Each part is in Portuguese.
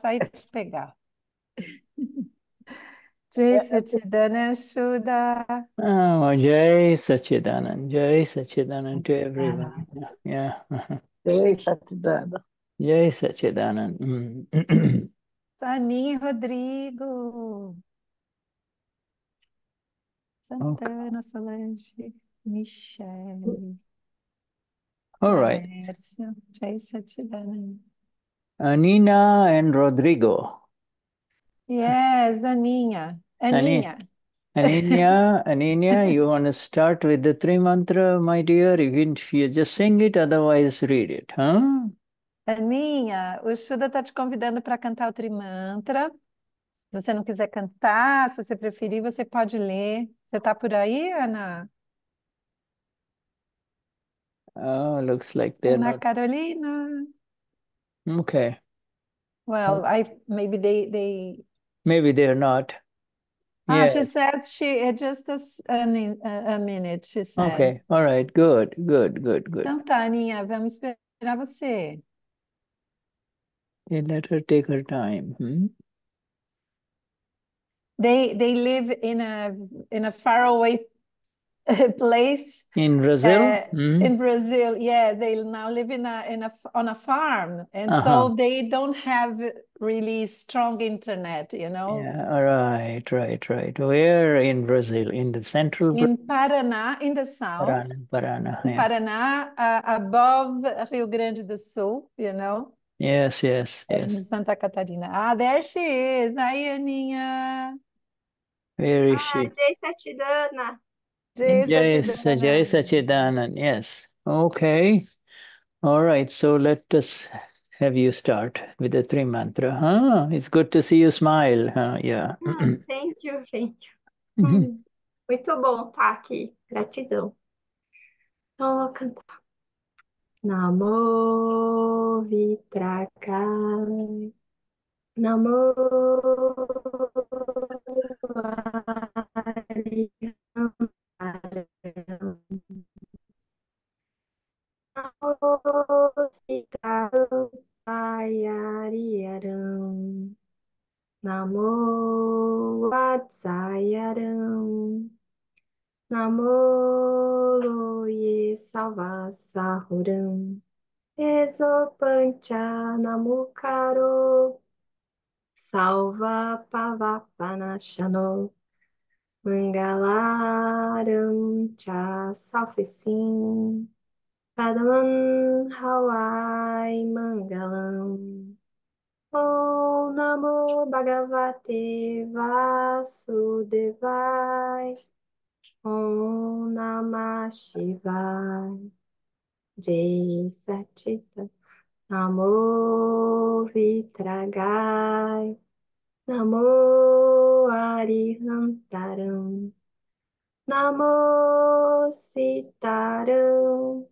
sair te pegar. जय सच्चिदानंद सुधा Oh, Jai Satchidanand, Jai to everyone. Yeah. Jai Satchidanand. Jai Satchidanand. Rodrigo Santana Solange Michele All right. Jai Anina and Rodrigo. Yes, Aninha. Aninha. Aninha, Aninha, you want to start with the three mantra, my dear? Even if you just sing it, otherwise read it, huh? Aninha, o Shuda está te convidando para cantar o Trimantra. Se você não quiser cantar, se você preferir, você pode ler. Você está por aí, Ana? Oh, looks like they're Ana not... Carolina. Okay. Well, I maybe they they. Maybe they're not. Ah, she said she uh, just a, s- an in- a a minute. She says. Okay. All right. Good. Good. Good. Good. Então tá, Aninha, vamos esperar você. Yeah, let her take her time. Hmm? They they live in a in a faraway place in Brazil. Uh, mm-hmm. In Brazil, yeah, they now live in a in a on a farm, and uh-huh. so they don't have really strong internet. You know. Yeah, right, right, right. Where in Brazil? In the central. In Paraná, in the south. Paraná, Paraná. Yeah. Paraná, uh, above Rio Grande do Sul. You know. Yes, yes, yes. In Santa Catarina. Ah, there she is. Hi, Aninha. Where is ah, she? Jay Jay Sachidanand. Eh, Jay Sachidanand, yes. Okay. All right, so let us have you start with the three mantra. Huh? Ah, it's good to see you smile. Huh? Yeah. Ah, thank you, thank you. Uhum. Mm-hmm. Hum, mm, muito bom estar aqui. Gratidão. Então, vou cantar. Namo Vitrakai. Namo Ariham Ayaram Namo Vatsayaram Namo Loye Salvasahuram Exopancha Namukaro Salva Pavapanashano Mangalaram cha salfesim. Padaman hawai Mangalam. Om Namo Bhagavate Vasudevai. Om Namah Shivai. Jai Namo Vitragai. Namo Arihantaram. Namo Sitaram.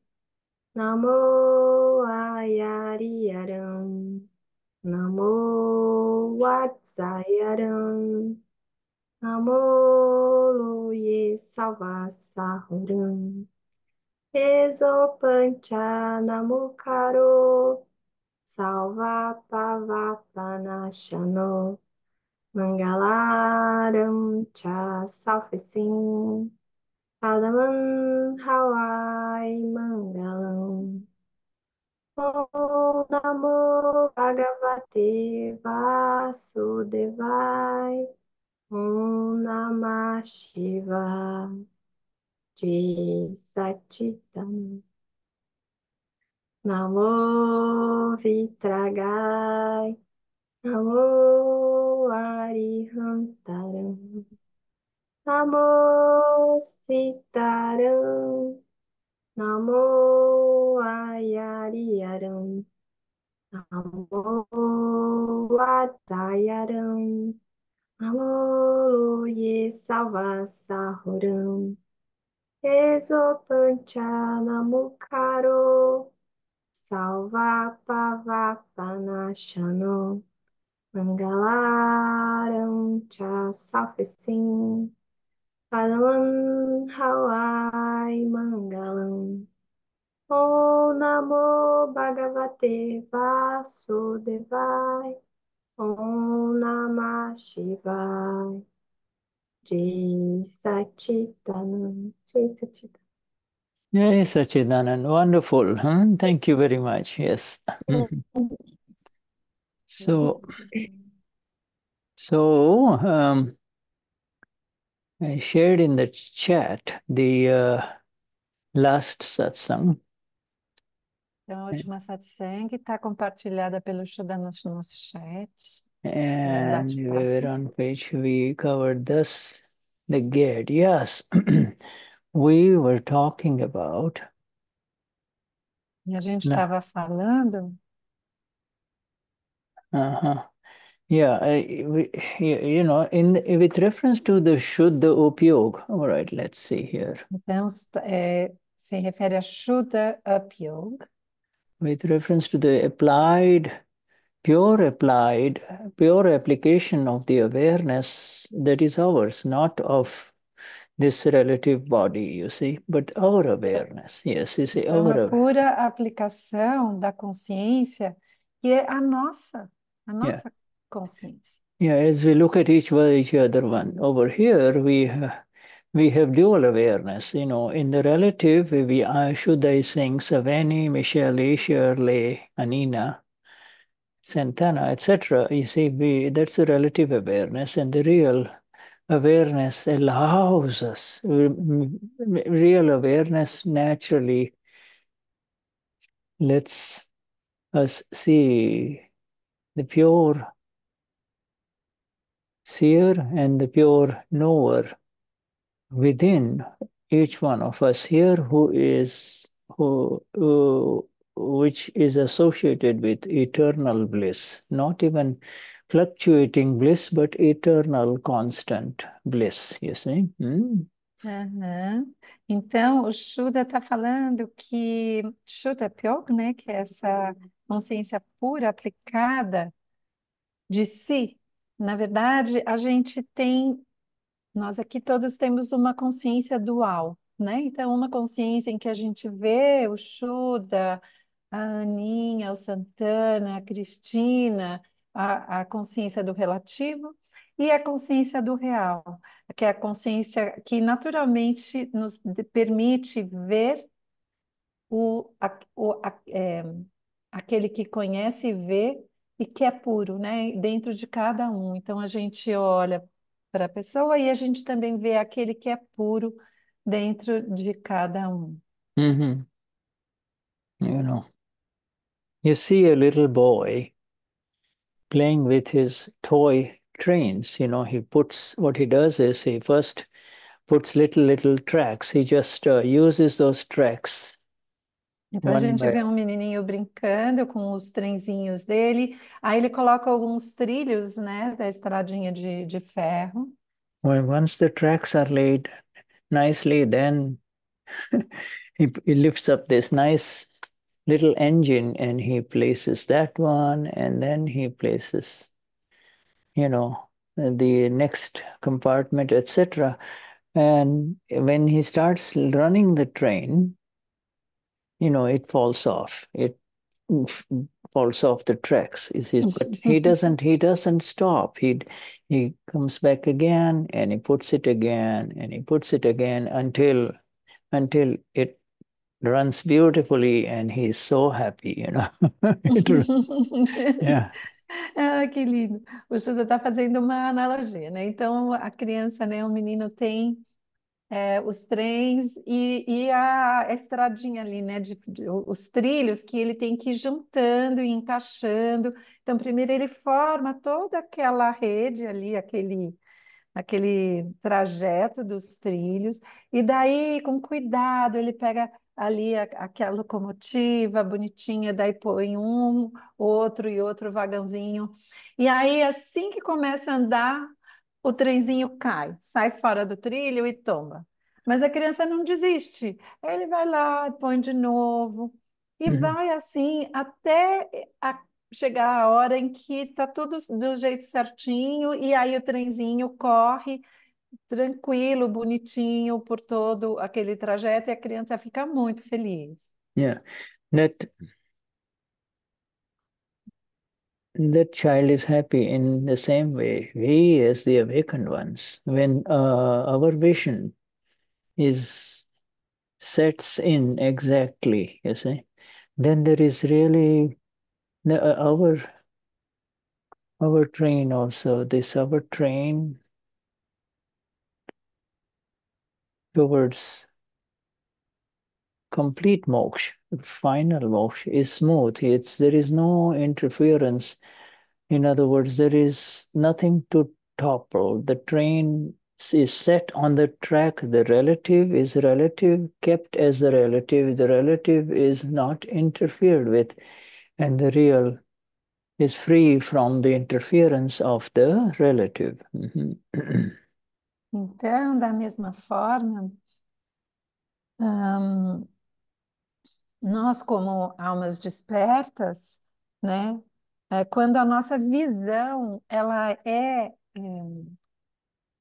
Namo Ayariaram. Namo Watsayaram. Namo Loye Salvasahuram. Exopancha Namokaro. Salva Pavapanashano. Mangalaram cha salfesim padaman hawai mangalam. O Namo Bhagavate Vasudevai Om Namah Shiva Namo Vitragai Namo Taruari rantaram, Namo Sitaram, Namo Ayariaram, Namo Atayaram, Namo esopancha Salvasahoram, karo Salva Pavapanachano. Mangalaram cha salvesim. Padawan Hawaii Mangalam. Om Namo Bhagavate Vasudevai. Om Namah Shivai. Jai Satchitanand. Jai Satchitanand. Yes, Satchidanand, wonderful. Huh? Thank you very much. Yes. So, so um, I shared in the chat the uh, last satsang. Então, a última satsang está compartilhada pelo Shuddha no nosso chat. And we were on page, we covered this, the gate. Yes, we were talking about. E a gente estava falando uh-huh. Yeah, I, we, you know, in with reference to the Shuddha Upyog, all right, let's see here. Então, uh, se, se refere a Shuddha Upyog, With reference to the applied, pure applied, pure application of the awareness that is ours, not of this relative body, you see, but our awareness. Yes, you see, our uma awareness. pura aplicação da consciência que é a nossa a nossa yeah. consciência. Yeah, as we look at each, each other one, over here we we have dual awareness. You know, in the relative, we are I Singh, Savani, Michelle, Shirley, Anina, Santana, etc. You see, we, that's the relative awareness, and the real awareness allows us, mm, real awareness naturally lets us see the pure seer and the pure knower within each one of us here who is who, who which is associated with eternal bliss not even fluctuating bliss but eternal constant bliss you see hmm? Uhum. Então, o Shuddha está falando que Shuda Pyog, né, que é essa consciência pura aplicada de si, na verdade, a gente tem, nós aqui todos temos uma consciência dual, né? Então, uma consciência em que a gente vê o Shuda, a Aninha, o Santana, a Cristina, a, a consciência do relativo e a consciência do real, que é a consciência que naturalmente nos permite ver o, a, o, a, é, aquele que conhece e vê e que é puro, né? Dentro de cada um. Então a gente olha para a pessoa e a gente também vê aquele que é puro dentro de cada um. mm uhum. You know, you see a little boy playing with his toy trains. You know, he puts what he does is he first puts little little tracks. He just uh, uses those tracks então a gente é. vê um menininho brincando com os trenzinhos dele, aí ele coloca alguns trilhos, né, da estradinha de, de ferro. Well, once the tracks are laid nicely, then he, he lifts up this nice little engine and he places that one, and then he places, you know, the next compartment, etc. And when he starts running the train, you know, it falls off. It falls off the tracks. says mm-hmm. but he mm-hmm. doesn't. He doesn't stop. He he comes back again, and he puts it again, and he puts it again until until it runs beautifully, and he's so happy. You know, runs, yeah. Ah, que lindo. O Suda está fazendo uma analogia, né? Então, a criança, né, o menino tem é, os trens e, e a estradinha ali, né? De, de, os trilhos que ele tem que ir juntando e encaixando. Então, primeiro ele forma toda aquela rede ali, aquele, aquele trajeto dos trilhos, e daí, com cuidado, ele pega ali a, aquela locomotiva bonitinha, daí põe um, outro e outro vagãozinho. E aí, assim que começa a andar, o trenzinho cai, sai fora do trilho e toma. Mas a criança não desiste. Ele vai lá, põe de novo e uhum. vai assim até a chegar a hora em que está tudo do jeito certinho e aí o trenzinho corre tranquilo, bonitinho por todo aquele trajeto e a criança fica muito feliz. Yeah. that child is happy in the same way. We, as the awakened ones, when uh, our vision is sets in exactly, you see, then there is really the, uh, our our train also. This our train towards complete moksha, final moksha, is smooth. It's there is no interference. In other words, there is nothing to topple. The train is set on the track. The relative is relative, kept as the relative. The relative is not interfered with, and the real is free from the interference of the relative. Mm-hmm. então, da mesma forma, um, nós, como almas despertas, né, é, quando a nossa visão ela é, é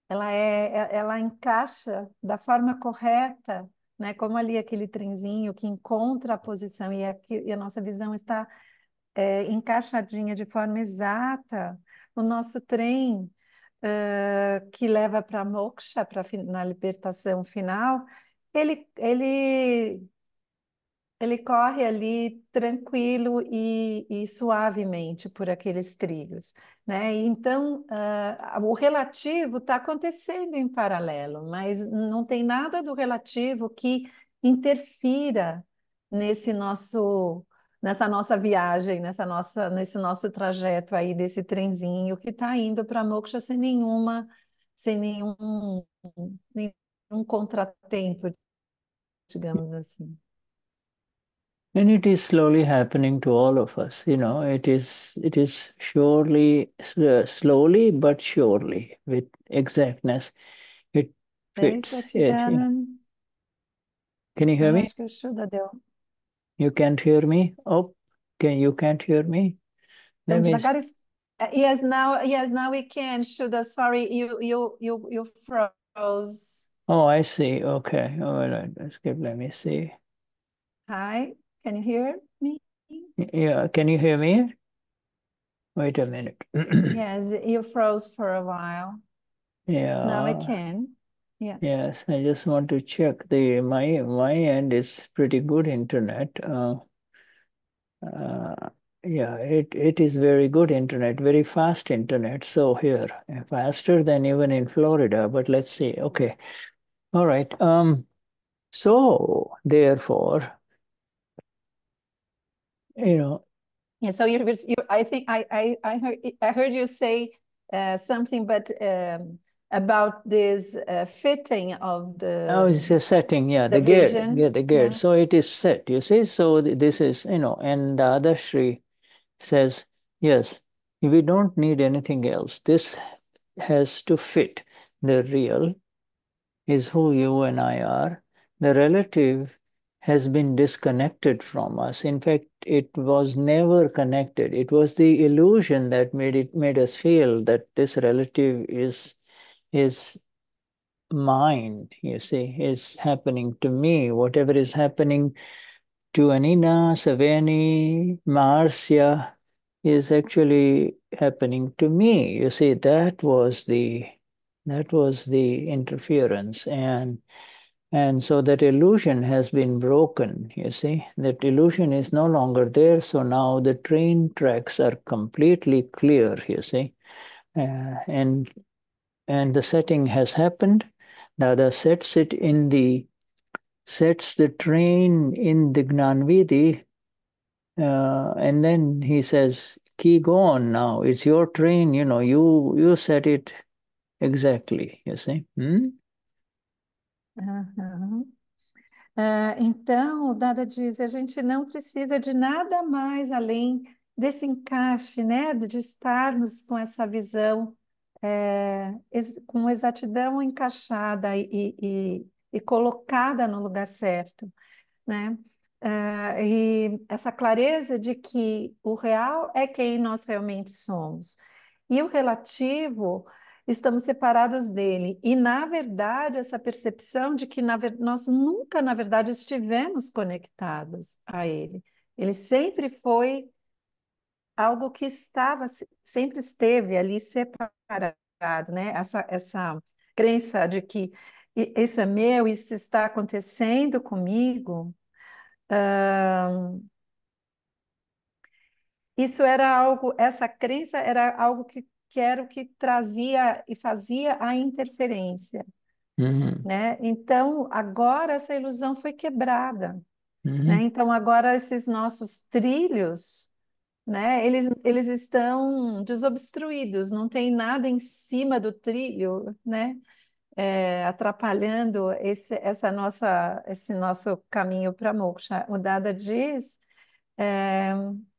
ela é, é ela encaixa da forma correta, né, como ali aquele trenzinho que encontra a posição e, e a nossa visão está é, encaixadinha de forma exata, o nosso trem uh, que leva para moksha, para na libertação final, ele, ele ele corre ali tranquilo e, e suavemente por aqueles trilhos, né? Então, uh, o relativo está acontecendo em paralelo, mas não tem nada do relativo que interfira nesse nosso nessa nossa viagem, nessa nossa nesse nosso trajeto aí desse trenzinho que está indo para Moksha sem nenhuma sem nenhum nenhum contratempo, digamos assim. and it is slowly happening to all of us you know it is it is surely uh, slowly but surely with exactness it fits it, can you hear me you can't hear me oh can you can't hear me Let me... Uh, yes now yes now we can Shuda. sorry you you you you froze oh i see okay all right let's give let me see hi can you hear me? Yeah, can you hear me? Wait a minute. yes, you froze for a while. Yeah. Now I can. Yeah. Yes, I just want to check the my my end is pretty good internet. Uh, uh, yeah, it it is very good internet, very fast internet. So here, faster than even in Florida. But let's see. Okay, all right. Um, so therefore, you know. Yeah, so you, you I think I, I, I heard I heard you say uh, something, but um, about this uh, fitting of the. Oh, it's a setting, yeah, the, the gear, yeah, the gear. Yeah. So it is set, you see. So this is, you know, and the other Shri says, yes, we don't need anything else. This has to fit. The real is who you and I are. The relative has been disconnected from us. In fact, it was never connected. It was the illusion that made it made us feel that this relative is is mine, you see, is happening to me. Whatever is happening to Anina, Savani, Marcia is actually happening to me. You see, that was the that was the interference. And and so that illusion has been broken, you see. That illusion is no longer there. So now the train tracks are completely clear, you see. Uh, and, and the setting has happened. Dada sets it in the, sets the train in the Gnanvidi. Uh, and then he says, Ki go on now. It's your train, you know, you, you set it exactly, you see. Hmm? Então, o ah, então, Dada diz, a gente não precisa de nada mais além desse encaixe, né, de estarmos com essa visão eh, com exatidão encaixada e, e- e- colocada no lugar certo, né? Ah, e essa clareza de que o real é quem nós realmente somos e o relativo estamos separados dele. E, na verdade, essa percepção de que na, nós nunca, na verdade, estivemos conectados a ele. Ele sempre foi algo que estava, sempre esteve ali separado, né? Essa, essa crença de que isso é meu, isso está acontecendo comigo. isso era algo, essa crença era algo que que era o que trazia e fazia a interferência. Uhum. Né? Então, agora essa ilusão foi quebrada. Né? Uhum. Né? Então, agora esses nossos trilhos, né? eles, eles estão desobstruídos, não tem nada em cima do trilho, né? É, atrapalhando esse, essa nossa, esse nosso caminho para moksha. O Dada diz é,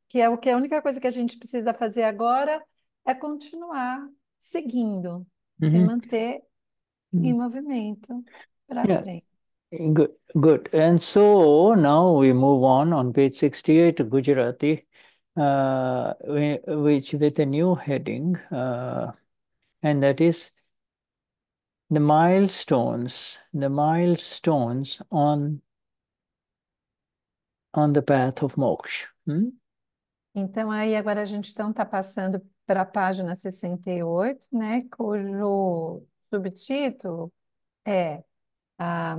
que é o que a única coisa que a gente precisa fazer agora é continuar seguindo, se uhum. manter em uhum. movimento para yeah. frente. Good, good. And so now we move on on page 68, Gujarati, uh, which with a new heading, uh, and that is the milestones, the milestones on on the path of moksha. Hmm? Então aí agora a gente então está passando para a página 68, né, cujo subtítulo é um, ah,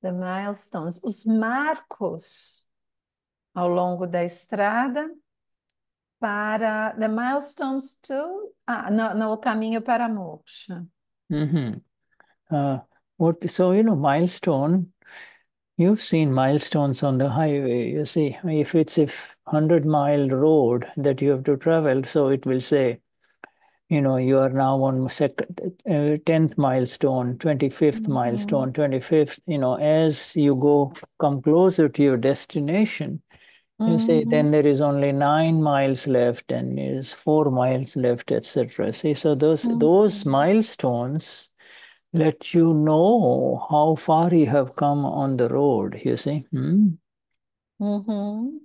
The Milestones, os marcos ao longo da estrada para The Milestones to ah, no, no caminho para a moksha. uh, so you know milestone You've seen milestones on the highway. You see, if it's a 100 mile road that you have to travel, so it will say, you know, you are now on second, uh, 10th milestone, 25th mm-hmm. milestone, 25th, you know, as you go, come closer to your destination, you say mm-hmm. then there is only nine miles left and is four miles left etc see so those mm-hmm. those milestones let you know how far you have come on the road, you see? Hmm? Uhum.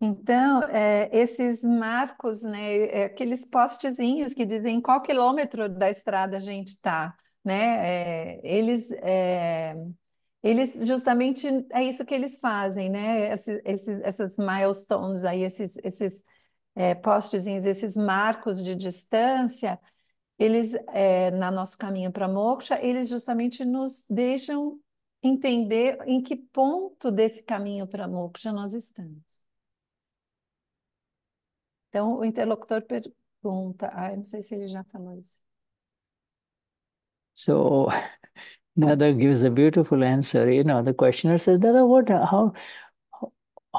Então, é, esses marcos, né, é, aqueles postezinhos que dizem qual quilômetro da estrada a gente está, né? É, eles, é, eles justamente é isso que eles fazem, né? Esses, esses, essas milestones aí, esses, esses é, postezinhos, esses marcos de distância, eles, é, na nosso caminho para moksha, eles justamente nos deixam entender em que ponto desse caminho para moksha nós estamos. Então, o interlocutor pergunta, ah, eu não sei se ele já falou isso. So, Nada gives a beautiful answer. You know, the questioner says, Dada, what, how,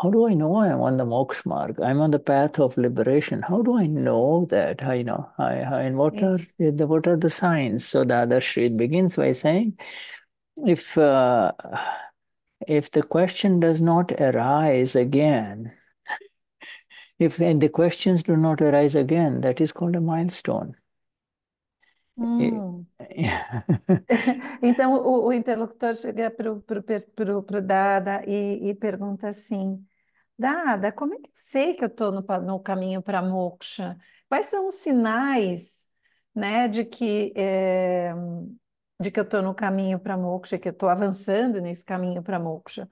how do I know I'm on the moksha mark? I'm on the path of liberation. How do I know that? I you know. I, and what yeah. are the what are the signs? So the other shrid begins by saying, if uh, if the question does not arise again, if and the questions do not arise again, that is called a milestone. Hum. Então, o, o, interlocutor chega para o Dada e, e, pergunta assim: Dada, como é que eu sei que eu estou no, no, caminho para moksha? Quais são os sinais, né, de que é, de que eu estou no caminho para moksha, que eu estou avançando nesse caminho para moksha?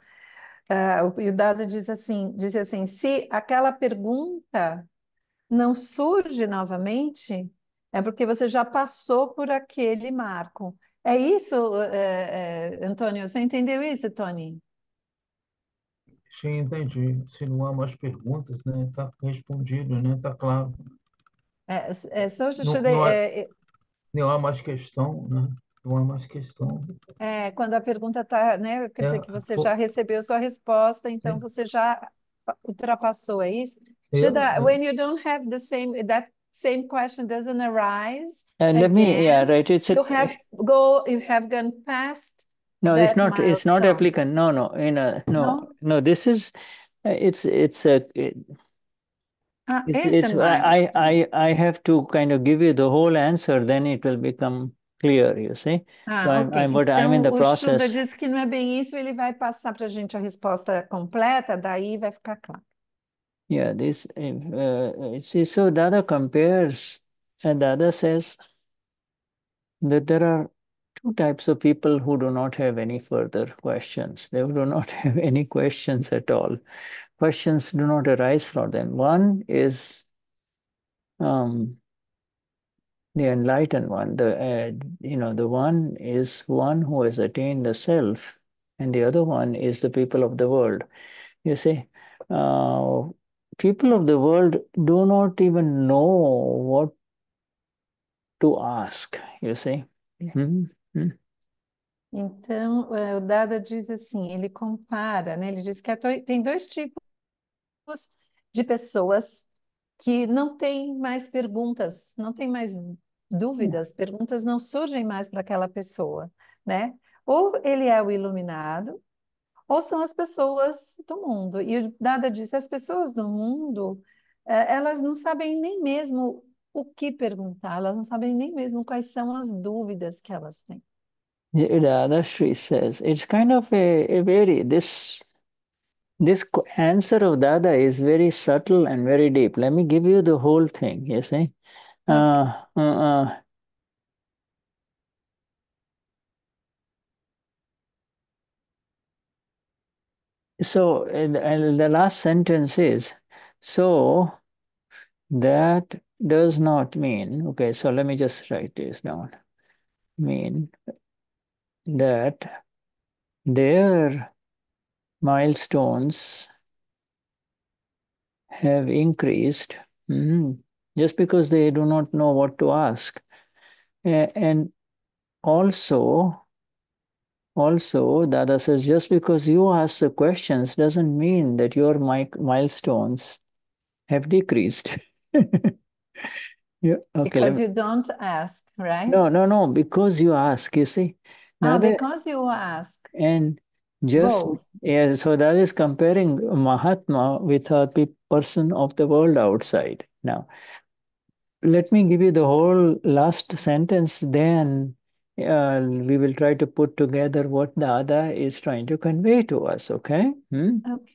Uh, e o Dada diz assim, diz assim: se aquela pergunta não surge novamente, é porque você já passou por aquele marco. É isso, é, é, Antônio? Você entendeu isso, Tony? Sim, entendi. Se não há mais perguntas, né? Está respondido, né? Está claro. É, é, não, não, há, é, não há mais questão, né? Não há mais questão. É, quando a pergunta está, né? Quer é, dizer que você já recebeu sua resposta, então sim. você já ultrapassou, é isso? Quando você é. when you don't have the same that same question doesn't arise. And let me, yeah, right. It's a, you have go. You have gone past. No, it's not. Milestone. It's not applicant. No, no, in a, no, no, no, This is, it's it's a. It, uh, it's, it's I, I I have to kind of give you the whole answer, then it will become clear, you see? Ah, so I'm, okay. I'm, what, então, I'm in the process. O Shuda disse que não é bem isso, ele vai passar para a gente a resposta completa, daí vai ficar claro. Yeah, this uh, uh, see, so Dada compares and Dada says that there are two types of people who do not have any further questions. They do not have any questions at all. Questions do not arise for them. One is um, the enlightened one. The uh, you know the one is one who has attained the self, and the other one is the people of the world. You see. Uh, people of the world do not even know what to ask, you see. Mm -hmm. Então, é, o Dada diz assim, ele compara, né? Ele diz que é tem dois tipos de pessoas que não têm mais perguntas, não têm mais dúvidas, perguntas não surgem mais para aquela pessoa, né? Ou ele é o iluminado, ou são as pessoas do mundo. E o Dada disse: as pessoas do mundo, é, elas não sabem nem mesmo o que perguntar, elas não sabem nem mesmo quais são as dúvidas que elas têm. Yeah, é Sri she says. It's kind of a, a very this this answer of Dada is very subtle and very deep. Let me give you the whole thing. You see, uh, uh, uh, So, and the last sentence is, so that does not mean, okay, so let me just write this down, mean that their milestones have increased mm just because they do not know what to ask. And also, also, Dada says, just because you ask the questions doesn't mean that your mi milestones have decreased. yeah, okay, because me... you don't ask, right? No, no, no, because you ask, you see. Now ah, because you ask. And just, Both. yeah, so that is comparing Mahatma with a person of the world outside. Now, let me give you the whole last sentence, then uh, we will try to put together what the other is trying to convey to us, okay? Hmm? Ok.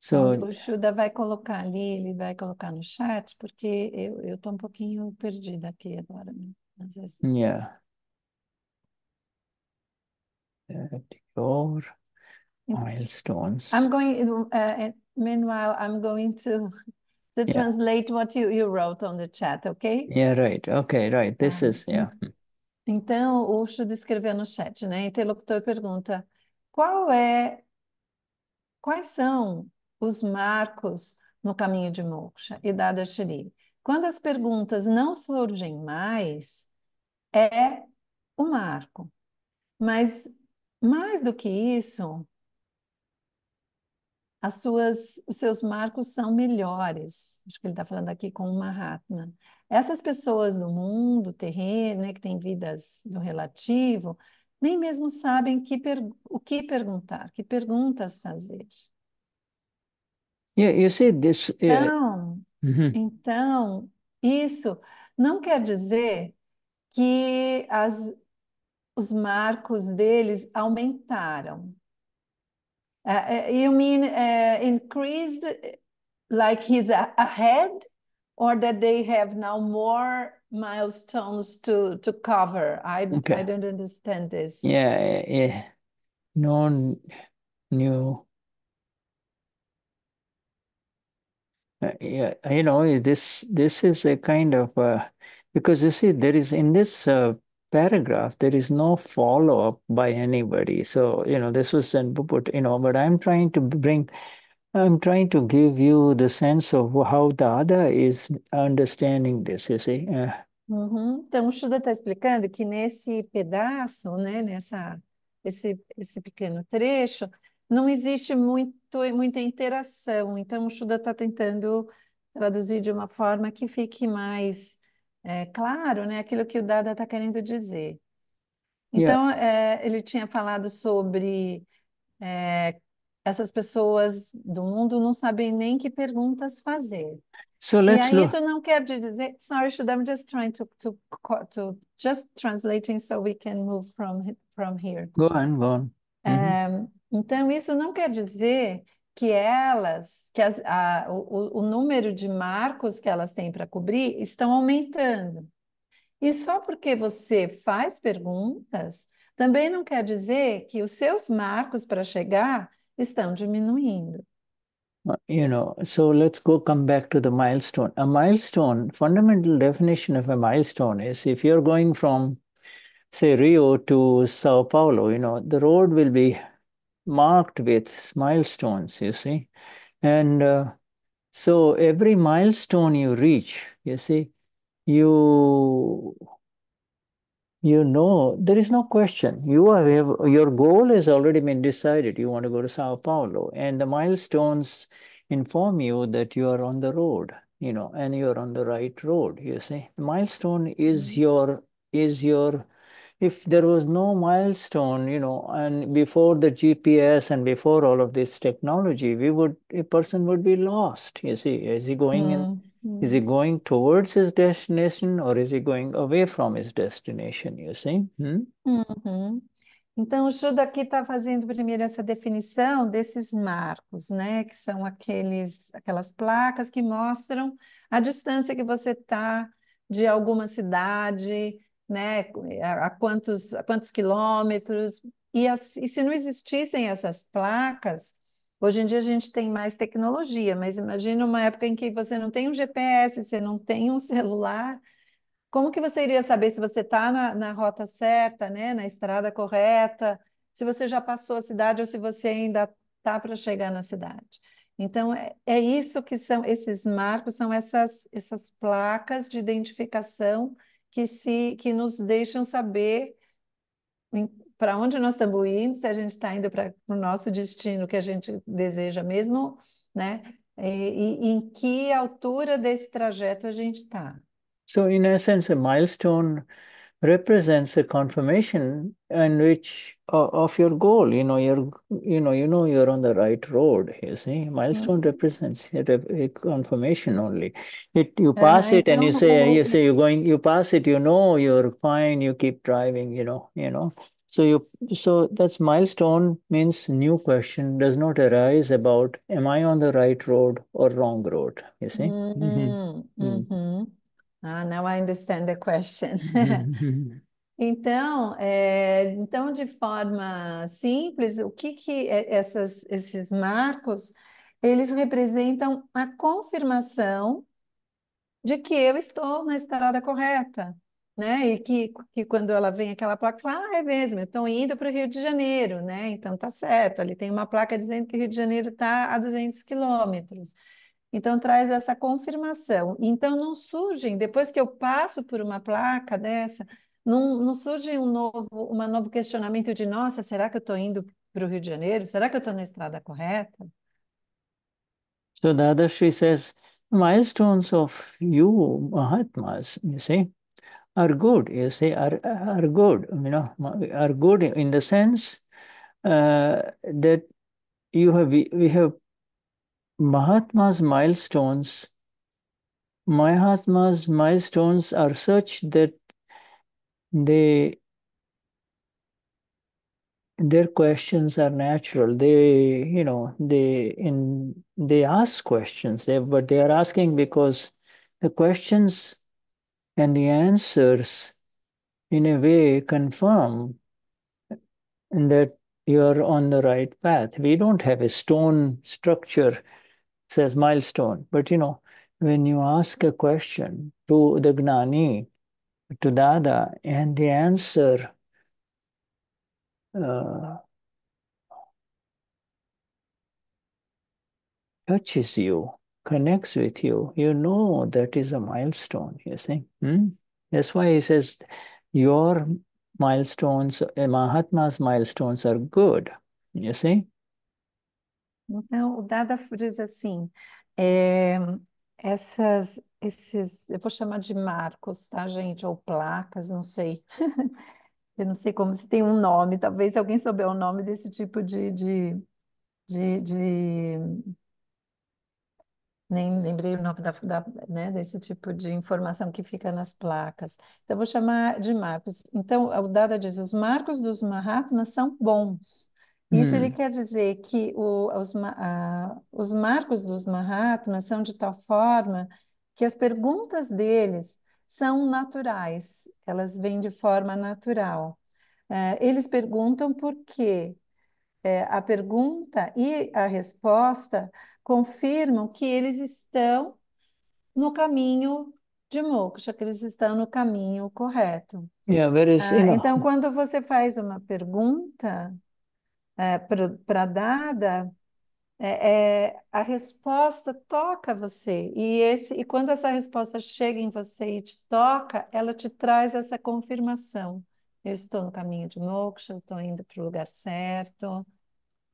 So, o Shuda vai colocar ali, ele vai colocar no chat, porque eu, eu tô um pouquinho perdida aqui agora. Às vezes. Yeah. Your milestones. I'm going, uh, uh, meanwhile, I'm going to to yeah. translate what you, you wrote on the chat, ok? Yeah, right. Okay, right. This ah, is, yeah. Uhum. Então, o Ushud escreveu no chat, né? Interlocutor pergunta: qual é, quais são os marcos no caminho de Moksha e Dada Shri? Quando as perguntas não surgem mais, é o marco. Mas mais do que isso, as suas, os seus marcos são melhores. Acho que ele está falando aqui com o Mahatma. Essas pessoas do mundo terreno, né, que têm vidas do relativo, nem mesmo sabem que o que perguntar, que perguntas fazer. Yeah, you see this, é, Então, uhum. então, isso não quer dizer que as, os marcos deles aumentaram. Uh, you mean uh, increased, like he's a- ahead, or that they have now more milestones to to cover? I okay. I don't understand this. Yeah, yeah. no new. Uh, yeah, you know this this is a kind of uh, because you see there is in this uh, paragraph there is no follow-up by anybody so you know this was in but you know but i'm trying to bring i'm trying to give you the sense of how the other is understanding this you see uhum. então o Shuda está explicando que nesse pedaço né nessa esse esse pequeno trecho não existe muito muita interação então o Shuda está tentando traduzir de uma forma que fique mais é, claro né, aquilo que o Dada está querendo dizer. É. Então, yeah. é, ele tinha falado sobre é, essas pessoas do mundo não sabem nem que perguntas fazer. So e aí, look. isso não quer dizer. Sorry, should I'm just trying to, to, to just translating so we can move from, from here. Go on, go on. É, uhum. então, isso não quer dizer que elas, que as, a, o, o número de marcos que elas têm para cobrir estão aumentando. E só porque você faz perguntas, também não quer dizer que os seus marcos para chegar estão diminuindo. Uh, you know, so let's go come back to the milestone. A milestone, fundamental definition of a milestone is if you're going from, say, Rio to Sao Paulo, you know, the road will be marked with milestones, you see. And uh, so every milestone you reach, you see, you you know there is no question you have your goal has already been decided you want to go to sao paulo and the milestones inform you that you are on the road you know and you're on the right road you see the milestone is mm-hmm. your is your if there was no milestone, you know, and before the GPS and before all of this technology, we would a person would be lost. You see, is he going mm. in? Hmm, is he hmm. going towards his destination or is he going away from his destination? You see? Hmm? Uhum. Então, o Judas aqui está fazendo primeiro essa definição desses marcos, né? Que são aqueles, aquelas placas que mostram a distância que você está de alguma cidade, né? A quantos, a quantos quilômetros? E, as, e se não existissem essas placas, Hoje em dia a gente tem mais tecnologia, mas imagina uma época em que você não tem um GPS, você não tem um celular. Como que você iria saber se você está na, na, rota certa, né? na estrada correta, se você já passou a cidade ou se você ainda está para chegar na cidade? Então, é, é isso que são esses marcos, são essas, essas placas de identificação que, se, que nos deixam saber para onde nós estamos indo, se a gente está indo para o nosso destino que a gente deseja mesmo, né? E, e em que altura desse trajeto a gente está. So, in essence, a milestone represents a confirmation and which uh, of your goal you know you're you know you know you're on the right road you see milestone yeah. Mm-hmm. represents a, a, confirmation only it you pass uh, it and you say you say you're going you pass it you know you're fine you keep driving you know you know so you so that's milestone means new question does not arise about am i on the right road or wrong road you see mm -hmm. Mm -hmm. Mm -hmm. Ah, now I understand the question. então, é, então, de forma simples, o que que é, essas, esses marcos, eles representam a confirmação de que eu estou na estrada correta, né? E que, que quando ela vem aquela placa, ah, é mesmo, eu estou indo para o Rio de Janeiro, né? Então tá certo, ali tem uma placa dizendo que o Rio de Janeiro está a 200 quilômetros. Então, traz essa confirmação. Então, não surgem, depois que eu passo por uma placa dessa, não, não surge um novo, uma novo questionamento de, nossa, será que eu estou indo para o Rio de Janeiro? Será que eu estou na estrada correta? So Dada Shri says, milestones of you Mahatmas, you see, are good, you see, are, are good, you know, are good in the sense uh, that you have, we have Mahatma's milestones. Mahatma's milestones are such that they their questions are natural they you know they in they ask questions they, but they are asking because the questions and the answers in a way confirm that you're on the right path we don't have a stone structure says milestone. But you know, when you ask a question to the Gnani, to Dada, and the answer uh, touches you, connects with you, you know that is a milestone, you see. Hmm? That's why he says your milestones, Mahatma's milestones are good, you see. Então, o Dada diz assim, é, essas, esses, eu vou chamar de marcos, tá, gente? Ou placas, não sei. Eu não sei como se tem um nome, talvez alguém souber o nome desse tipo de, de, de, de... Nem lembrei o nome da, da, né, desse tipo de informação que fica nas placas. Então, eu vou chamar de marcos. Então, o Dada diz, os marcos dos Mahatmas são bons isso hum. ele quer dizer que o, os, os marcos dos Mahatmas são de tal forma que as perguntas deles são naturais, elas vêm de forma natural. É, eles perguntam por quê. É, a pergunta e a resposta confirmam que eles estão no caminho de moksha, que eles estão no caminho correto. Yeah, ah, então, quando você faz uma pergunta, é, para dada, é, é, a resposta toca você. E, esse, e quando essa resposta chega em você e te toca, ela te traz essa confirmação. Eu estou no caminho de moksha, estou indo para o lugar certo,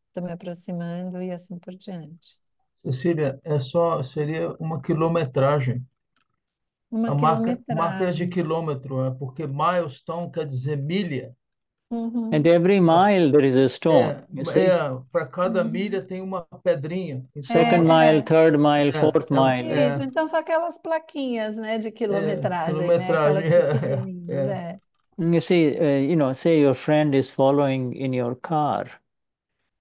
estou me aproximando e assim por diante. Cecília, é só, seria uma quilometragem. Uma a quilometragem. Marca, marca é de quilômetro, é porque milestone quer dizer milha. Uhum. And every mile there is a stone. É, é, para cada uhum. milha tem uma pedrinha. Então, Second é, mile, é. third mile, é, fourth então, mile. É. Isso, então são aquelas plaquinhas, né, de quilometragem, né, quilometragem, né? You see, uh, you know, say your friend is following in your car.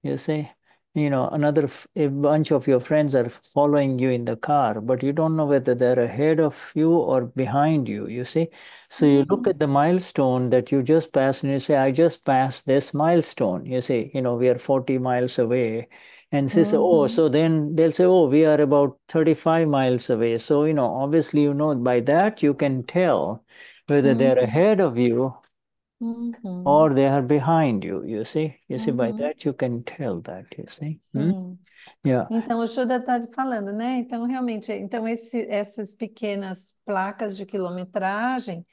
You see? you know another a bunch of your friends are following you in the car but you don't know whether they're ahead of you or behind you you see so you look mm-hmm. at the milestone that you just passed and you say i just passed this milestone you say you know we are 40 miles away and says mm -hmm. oh mm-hmm. so then they'll say oh we are about 35 miles away so you know obviously you know by that you can tell whether mm -hmm. they're mm-hmm. ahead of you ou hmm or they are behind you, you see? You see, by mm-hmm. that you can tell that, you see? Hmm? Sim. Yeah. Então, o Shuda está falando, né? Então, realmente, então esse- essas pequenas placas de quilometragem,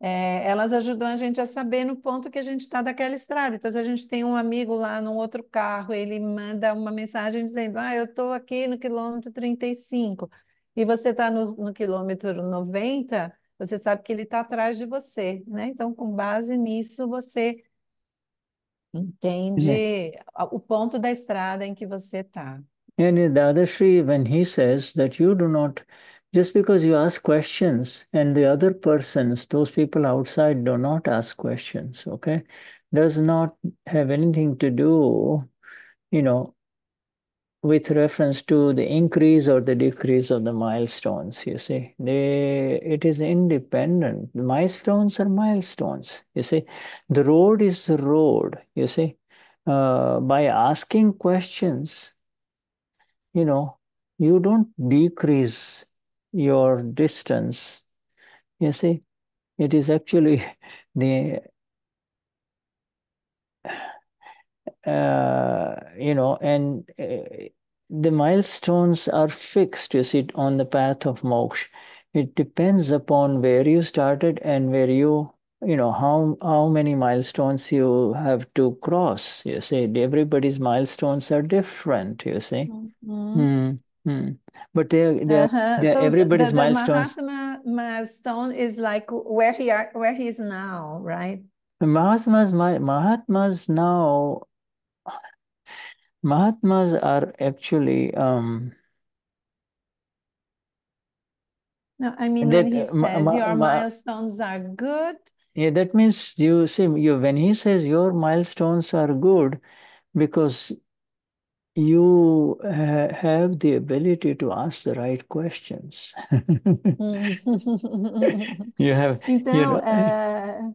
é, elas ajudam a gente a saber no ponto que a gente está daquela estrada. Então, se a gente tem um amigo lá num outro carro, ele manda uma mensagem dizendo, ah, eu estou aqui no quilômetro 35 e você está no, no quilômetro 90, você sabe que ele está atrás de você, né? Então, com base nisso, você entende yeah. Né. o ponto da estrada em que você está. And the other Sri, when he says that you do not, just because you ask questions and the other persons, those people outside, do not ask questions, okay? Does not have anything to do, you know, with reference to the increase or the decrease of the milestones you see they it is independent milestones are milestones you see the road is the road you see uh, by asking questions you know you don't decrease your distance you see it is actually the uh, you know, and uh, the milestones are fixed, you see, on the path of moksha. It depends upon where you started and where you, you know, how how many milestones you have to cross. You see, everybody's milestones are different. You see. Mm-hmm. Mm. But they're, they're, uh-huh. they're so everybody's the, the milestones. Mahatma milestone is like where he are, where he is now, right? Mahatma's Mahatma's now Mahatmas are actually um, No, I mean that when he says ma, ma, your ma, milestones are good. Yeah, that means you see you when he says your milestones are good, because you ha uh, have the ability to ask the right questions. Hmm. you have. Então, you know, uh...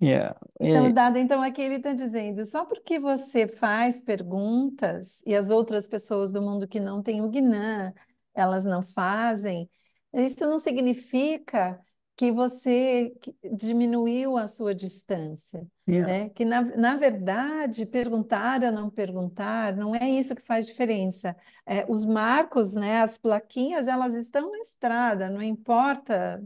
Yeah. Então, é. dado, então, aqui é ele está dizendo, só porque você faz perguntas e as outras pessoas do mundo que não têm o Guinan, elas não fazem, isso não significa que você diminuiu a sua distância, yeah. né? Que na, na verdade perguntar ou não perguntar não é isso que faz diferença. É, os marcos, né? As plaquinhas elas estão na estrada, não importa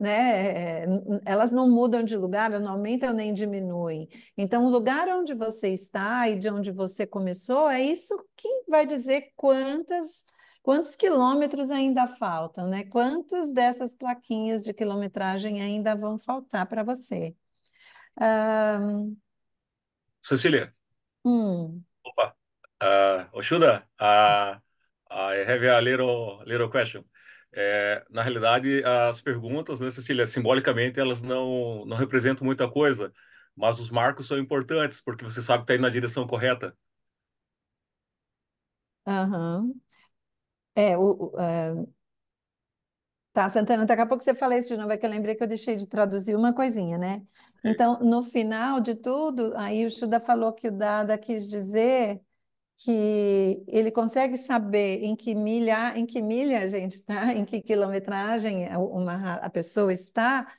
né? Eh, elas não mudam de lugar, não aumentam nem diminuem. Então, o lugar onde você está e de onde você começou é isso que vai dizer quantas quantos quilômetros ainda faltam, né? Quantas dessas plaquinhas de quilometragem ainda vão faltar para você? Um... Cecília. Hum. Opa. Uh, ah, Oshuda, uh, ah, I ah, é have a little, little question. É, na realidade, as perguntas, né, Cecília, simbolicamente elas não, não representam muita coisa, mas os marcos são importantes, porque você sabe que está indo na direção correta. Uhum. É, o, é. Tá, Santana, daqui a pouco você fala isso de novo, é que eu lembrei que eu deixei de traduzir uma coisinha, né? É. Então, no final de tudo, aí o Chuda falou que o Dada quis dizer que ele consegue saber em que milha, em que milha a gente está, em que quilometragem uma, a pessoa está.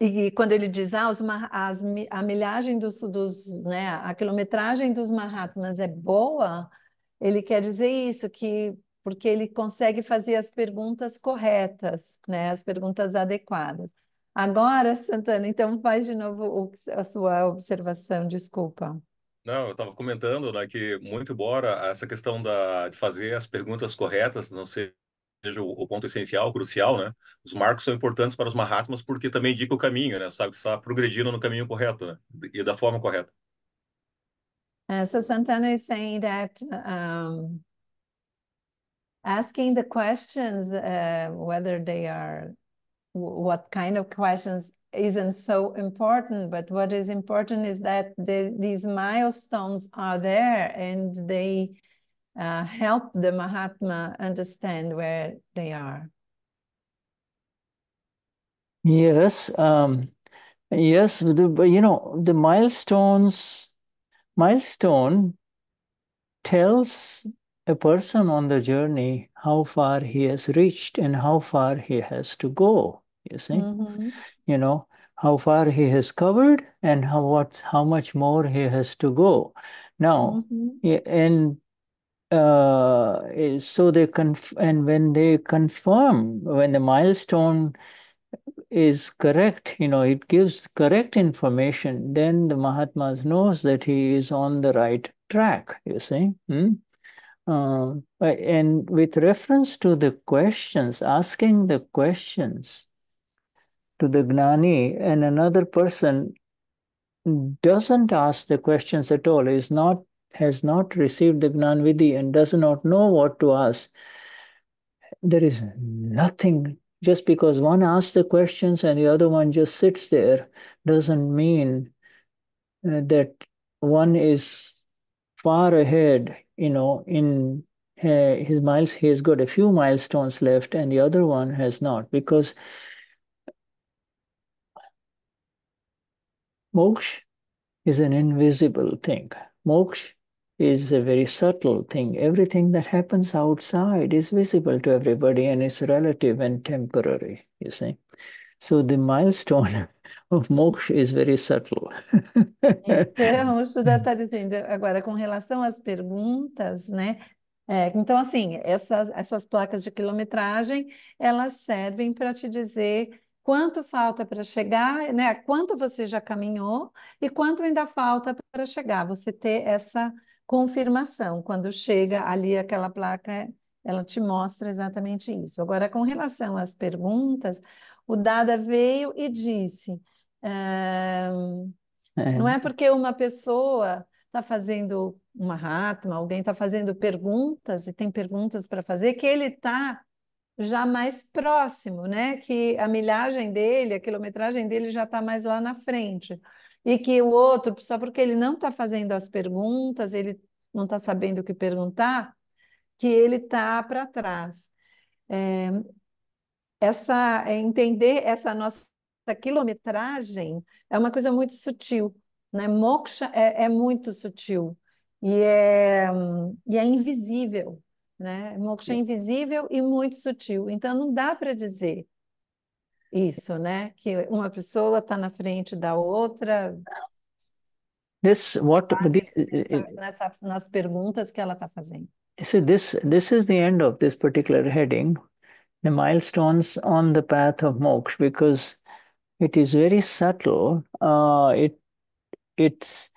E quando ele diz ah, os, as, a milhagem dos, dos né, a quilometragem dos Mahatmas é boa, ele quer dizer isso, que porque ele consegue fazer as perguntas corretas, né, as perguntas adequadas. Agora, Santana, então faz de novo o, a sua observação, desculpa. Não, eu estava comentando né, que, muito embora essa questão da, de fazer as perguntas corretas não seja o, o, ponto essencial, crucial, né? Os marcos são importantes para os Mahatmas porque também indica o caminho, né? Sabe que está progredindo no caminho correto né? e da forma correta. É, so Santana is saying that um, asking the questions, uh, whether they are, what kind of questions isn't so important but what is important is that the, these milestones are there and they uh, help the mahatma understand where they are yes um, yes the, you know the milestones milestone tells a person on the journey how far he has reached and how far he has to go you see mm-hmm. you know how far he has covered and how what's how much more he has to go now mm-hmm. and uh, so they conf- and when they confirm when the milestone is correct you know it gives correct information then the mahatmas knows that he is on the right track you see hmm? uh, and with reference to the questions asking the questions to the gnani, and another person doesn't ask the questions at all, is not has not received the Gnanvidhi and does not know what to ask, there is nothing. Just because one asks the questions and the other one just sits there doesn't mean uh, that one is far ahead, you know, in uh, his miles, he has got a few milestones left and the other one has not. Because Moksha is an invisible thing. Moksha is a very subtle thing. Everything that happens outside is visible to everybody and is relative and temporary, you see. So the milestone of moksha is very subtle. então, estudar está dizendo agora com relação às perguntas, né? É, então, assim, essas, essas placas de quilometragem, elas servem para te dizer quanto falta para chegar, né? Quanto você já caminhou e quanto ainda falta para chegar. Você ter essa confirmação quando chega ali aquela placa, ela te mostra exatamente isso. Agora, com relação às perguntas, o Dada veio e disse: eh, é. não é porque uma pessoa está fazendo uma rata, alguém está fazendo perguntas e tem perguntas para fazer que ele está já mais próximo, né? Que a milhagem dele, a quilometragem dele já está mais lá na frente. E que o outro, só porque ele não está fazendo as perguntas, ele não está sabendo o que perguntar, que ele está para trás. É, essa é entender essa nossa quilometragem é uma coisa muito sutil, né? Moksha é, é muito sutil e é, e é invisível né? Moksha é invisível e muito sutil. Então não dá para dizer isso, né? Que uma pessoa está na frente da outra. This what eh, nessas, nas perguntas que ela está fazendo. So this this is the end of this particular heading, the milestones on the path of moksha, because it is very subtle. Uh, it it's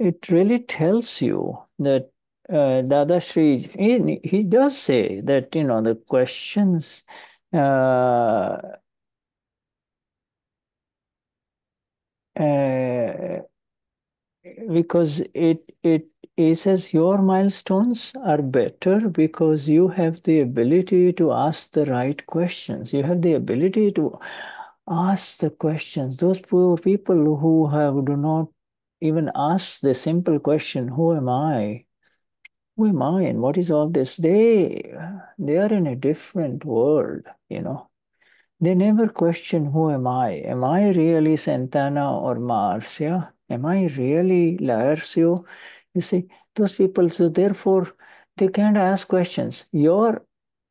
it really tells you that Dada uh, Sri, he, he does say that, you know, the questions uh, uh, because it, it, he says your milestones are better because you have the ability to ask the right questions. You have the ability to ask the questions. Those poor people who have do not even ask the simple question, who am I? who am I and what is all this? They they are in a different world, you know. They never question who am I? Am I really Santana or Marcia? Am I really Laercio? You see, those people, so therefore they can't ask questions. Your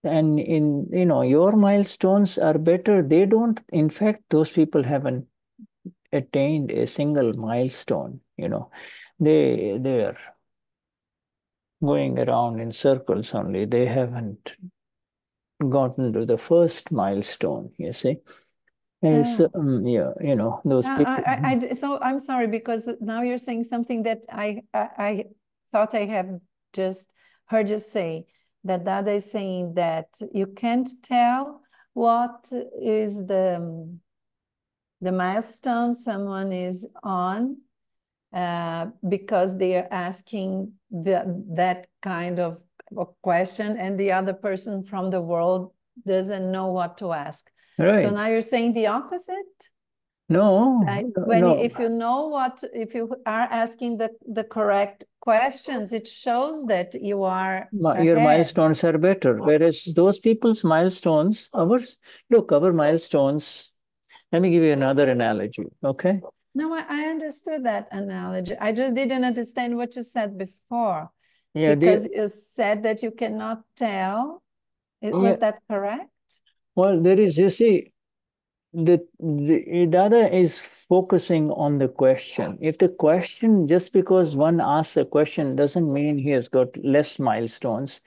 and in you know your milestones are better. They don't, in fact, those people haven't attained a single milestone, you know. They they are going around in circles only. They haven't gotten to the first milestone, you see. yeah. um, yeah, you know, those uh, people. I, I, I, mm. so I'm sorry, because now you're saying something that I, I, I thought I have just heard you say, that Dada is saying that you can't tell what is the, the milestone someone is on uh, because they are asking the, that kind of question and the other person from the world doesn't know what to ask. Right. So now you're saying the opposite? No. I, uh, when no. if you know what if you are asking the, the correct questions, it shows that you are ahead. your milestones are better. Whereas those people's milestones, ours look, our milestones. Let me give you another analogy. Okay. No, I, I understood that analogy. I just didn't understand what you said before. Yeah, because the, you said that you cannot tell. It, oh, Was that correct? Well, there is, you see, the, the, the other is focusing on the question. If the question, just because one asks a question doesn't mean he has got less milestones.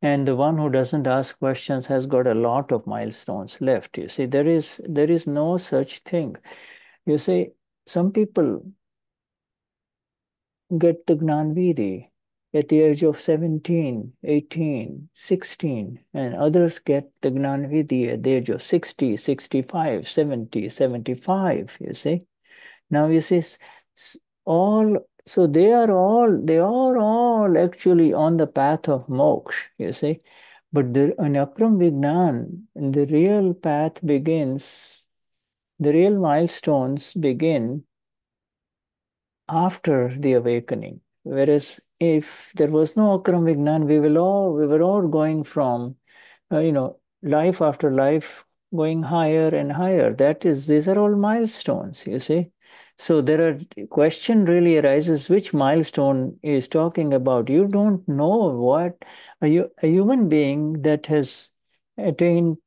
And the one who doesn't ask questions has got a lot of milestones left. You see, there is there is no such thing. You see, some people get the Gnanviri at the age of 17, 18, 16, and others get the Gnanvidhi at the age of 60, 65, 70, 75, you see. Now you see, all, so they are all, they are all actually on the path of moksha, you see. But the, in Akram Vignan, the real path begins the real milestones begin after the awakening. Whereas if there was no Akram Vignan, we will all we were all going from, uh, you know, life after life, going higher and higher. That is, these are all milestones. You see, so there are question really arises: which milestone is talking about? You don't know what a, a human being that has attained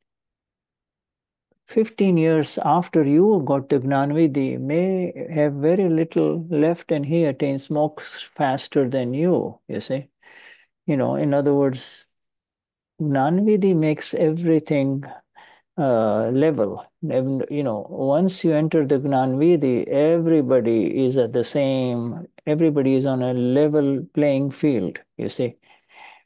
15 years after you got the Gnanvidhi may have very little left and he attains moksha faster than you, you see. You know, in other words, Gnanvidhi makes everything uh, level. You know, once you enter the Gnanvidhi, everybody is at the same, everybody is on a level playing field, you see.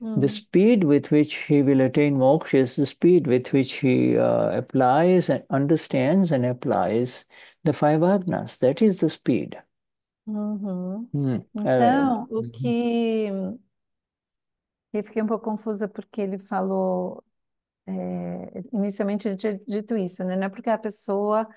The hmm. speed with which he will attain moksha is the speed with which he uh, applies and understands and applies the five agnas. That is the speed. Uhum. Hum. Então, uh, o que eu fiquei um pouco confusa porque ele falou é, inicialmente ele tinha dito isso, né? Não é porque é a pessoa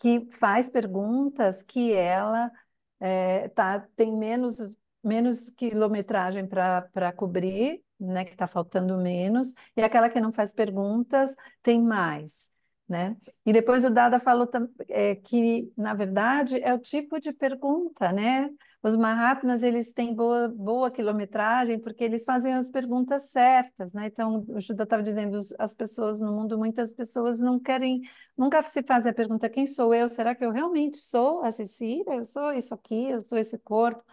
que faz perguntas que ela é, tá, tem menos menos quilometragem para cobrir, né, que está faltando menos, e aquela que não faz perguntas tem mais. Né? E depois o Dada falou é, que, na verdade, é o tipo de pergunta, né? Os Mahatmas, eles têm boa, boa quilometragem porque eles fazem as perguntas certas, né? Então, o Judas estava dizendo, as pessoas no mundo, muitas pessoas não querem, nunca se fazem a pergunta, quem sou eu? Será que eu realmente sou a Cecília? Eu sou isso aqui, eu sou esse corpo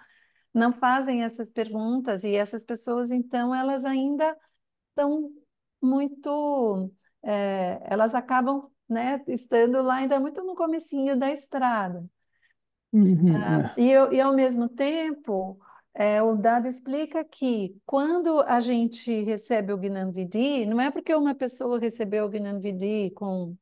não fazem essas perguntas e essas pessoas, então, elas ainda estão muito, é, elas acabam, né, estando lá ainda muito no comecinho da estrada. Uhum. Ah, é. e, e ao mesmo tempo, é, o dado explica que quando a gente recebe o Gnanvidi, não é porque uma pessoa recebeu o Gnanvidi com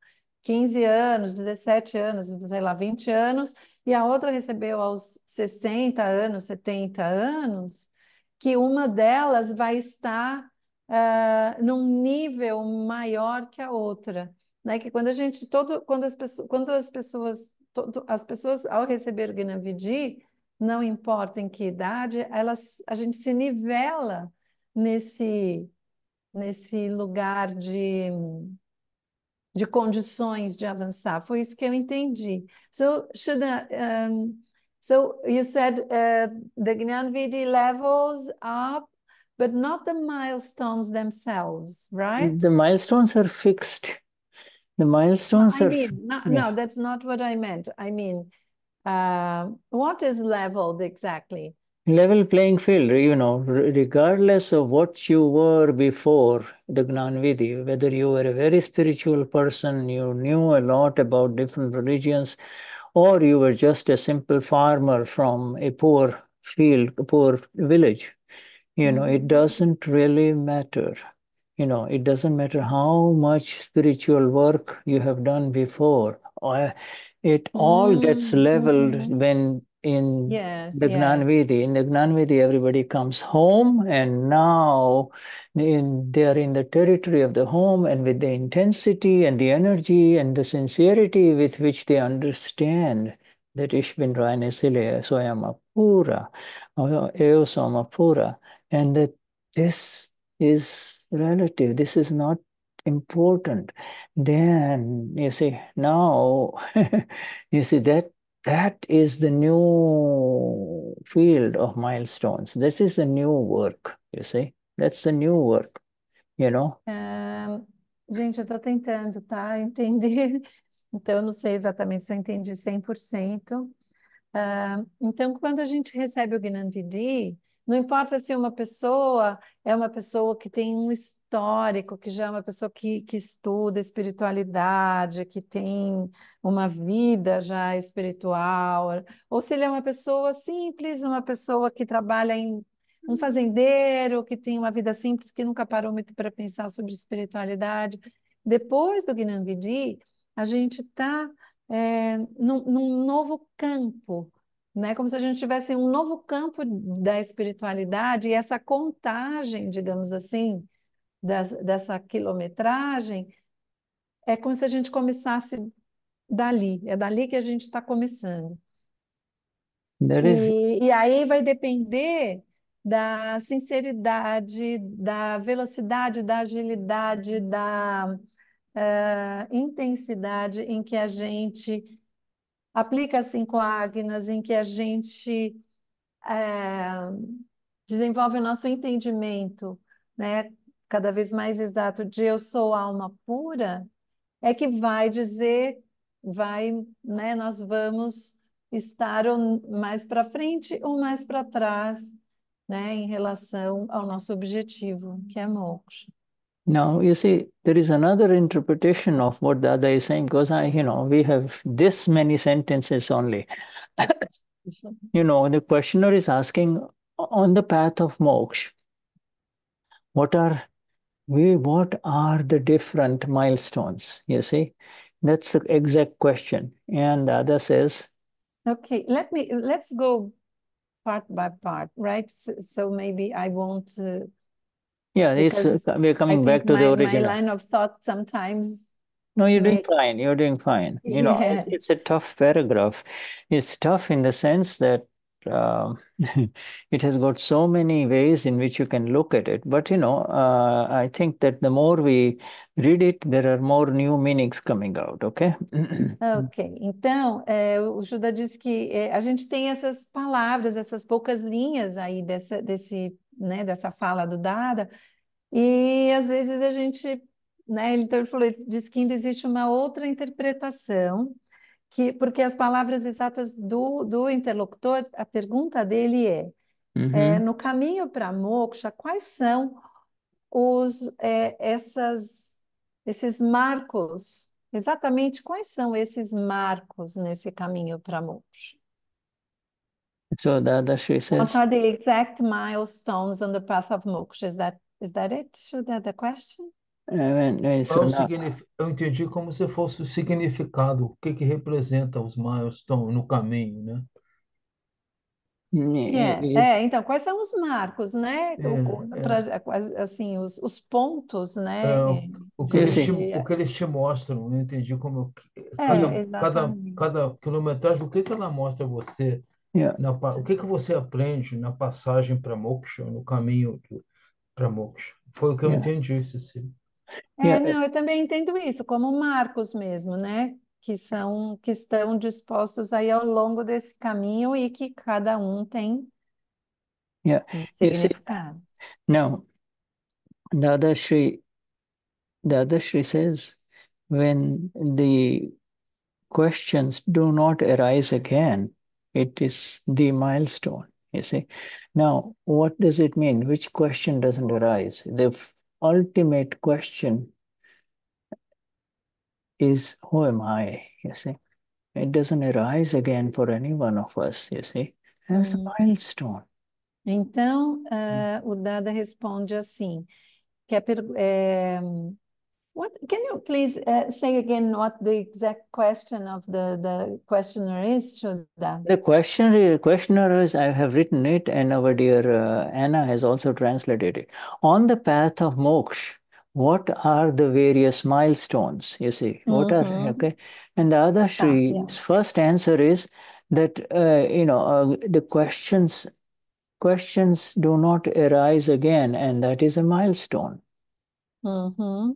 15 anos, 17 anos, sei lá, 20 anos, e a outra recebeu aos 60 anos, 70 anos, que uma delas vai estar uh, num nível maior que a outra, né? Que quando a gente todo, quando as pessoas, quando as pessoas, todo, as pessoas ao receber o Gnavidi, não importa em que idade, elas, a gente se nivela nesse nesse lugar de de condições de avançar. Foi isso que eu entendi. So, should I, um, so you said uh, the Gnanvidi levels up, but not the milestones themselves, right? The milestones are fixed. The milestones I are. Mean, no, yeah. no, that's not what I meant. I mean, uh, what is leveled exactly? level playing field, you know, regardless of what you were before the Gnanvidhi, whether you were a very spiritual person, you knew a lot about different religions, or you were just a simple farmer from a poor field, a poor village, you know, it mm-hmm. doesn't really matter. You know, it doesn't matter how much spiritual work you have done before. It all gets mm-hmm. leveled mm-hmm. when in yes, the Gnanvedi. In the Gnanvedi, everybody comes home, and now in, they are in the territory of the home, and with the intensity and the energy and the sincerity with which they understand that Ishbindrayana Silaya Soyama Pura, uh, Eosama Pura, and that this is relative, this is not important, then you see, now you see that that is the new field of milestones. This is the new work, you see? That's the new work, you know? Um, é, gente, eu estou tentando, tá? Entender. Então, eu não sei exatamente se eu entendi 100%. Uh, ah, então, quando a gente recebe o Gnandidi, não importa se é uma pessoa é uma pessoa que tem um histórico, que já é uma pessoa que, que estuda espiritualidade, que tem uma vida já espiritual, ou se ele é uma pessoa simples, uma pessoa que trabalha em um fazendeiro, que tem uma vida simples, que nunca parou muito para pensar sobre espiritualidade. Depois do Gyanangidi, a gente está é, eh, num, num novo campo né? Como se a gente tivesse um novo campo da espiritualidade e essa contagem, digamos assim, das, dessa quilometragem, é como se a gente começasse dali, é dali que a gente está começando. E, e aí vai depender da sinceridade, da velocidade, da agilidade, da uh, intensidade em que a gente aplica cinco assim, agnas, em que a gente é, desenvolve o nosso entendimento, né, cada vez mais exato de eu sou alma pura, é que vai dizer, vai, né, nós vamos estar mais para frente ou mais para trás, né, em relação ao nosso objetivo, que é moksha. Now, you see, there is another interpretation of what the other is saying because I, you know, we have this many sentences only. you know, the questioner is asking on the path of moksha, what are we, what are the different milestones? You see, that's the exact question. And the other says, okay, let me, let's go part by part, right? So, so maybe I won't. Uh yeah, uh, we're coming back to my, the original. My line of thought sometimes no, you're doing fine. You're doing fine. You know, yeah. it's, it's, a tough paragraph. It's tough in the sense that uh, it has got so many ways in which you can look at it but you know uh, i think that the more we read it there are more new meanings coming out okay ok então é, o Judas diz que é, a gente tem essas palavras essas poucas linhas aí dessa desse né dessa fala do Dada e às vezes a gente né então ele falou ele diz que ainda existe uma outra interpretação que porque as palavras exatas do, do interlocutor, a pergunta dele é, é uhum. é no caminho para moksha, quais são os é, essas esses marcos? Exatamente quais são esses marcos nesse caminho para moksha? So that, that she says. What are the exact milestones on the path of moksha? Is that is that it? Should that the question? É, é, é isso, Qual é o né? signif... Eu entendi como se fosse o significado, o que que representa os milestones no caminho, né? É, é, é, então, quais são os marcos, né? O, pra, assim, os, os pontos, né? o, o que eles te, o que eles te mostram, eu entendi como cada, cada, cada quilometragem, o que que ela mostra a você? Na, o que que você aprende na passagem para Moksha, no caminho para Moksha? Foi o que eu entendi, Cecília. É, é, não, é. eu também entendo isso, como marcos mesmo, né? Que são, que estão dispostos aí ao longo desse caminho e que cada um tem Yeah. É, you see, significado. now, Dada Shri, Dada Shri says, when the questions do not arise again, it is the milestone. You see, now what does it mean? Which question doesn't arise? The ultimate question is who am I, you see? It doesn't arise again for any one of us, you see, that's a milestone. Então, uh, o Dada responde assim, que a, é, eh, what can you please uh, say again? What the exact question of the the questioner is, Shuddha? The questioner questioner is I have written it, and our dear uh, Anna has also translated it. On the path of moksha, what are the various milestones? You see, mm -hmm. what are mm-hmm. okay? And the other Shri's ah, yeah. first answer is that uh, you know uh, the questions questions do not arise again, and that is a milestone. Mm -hmm.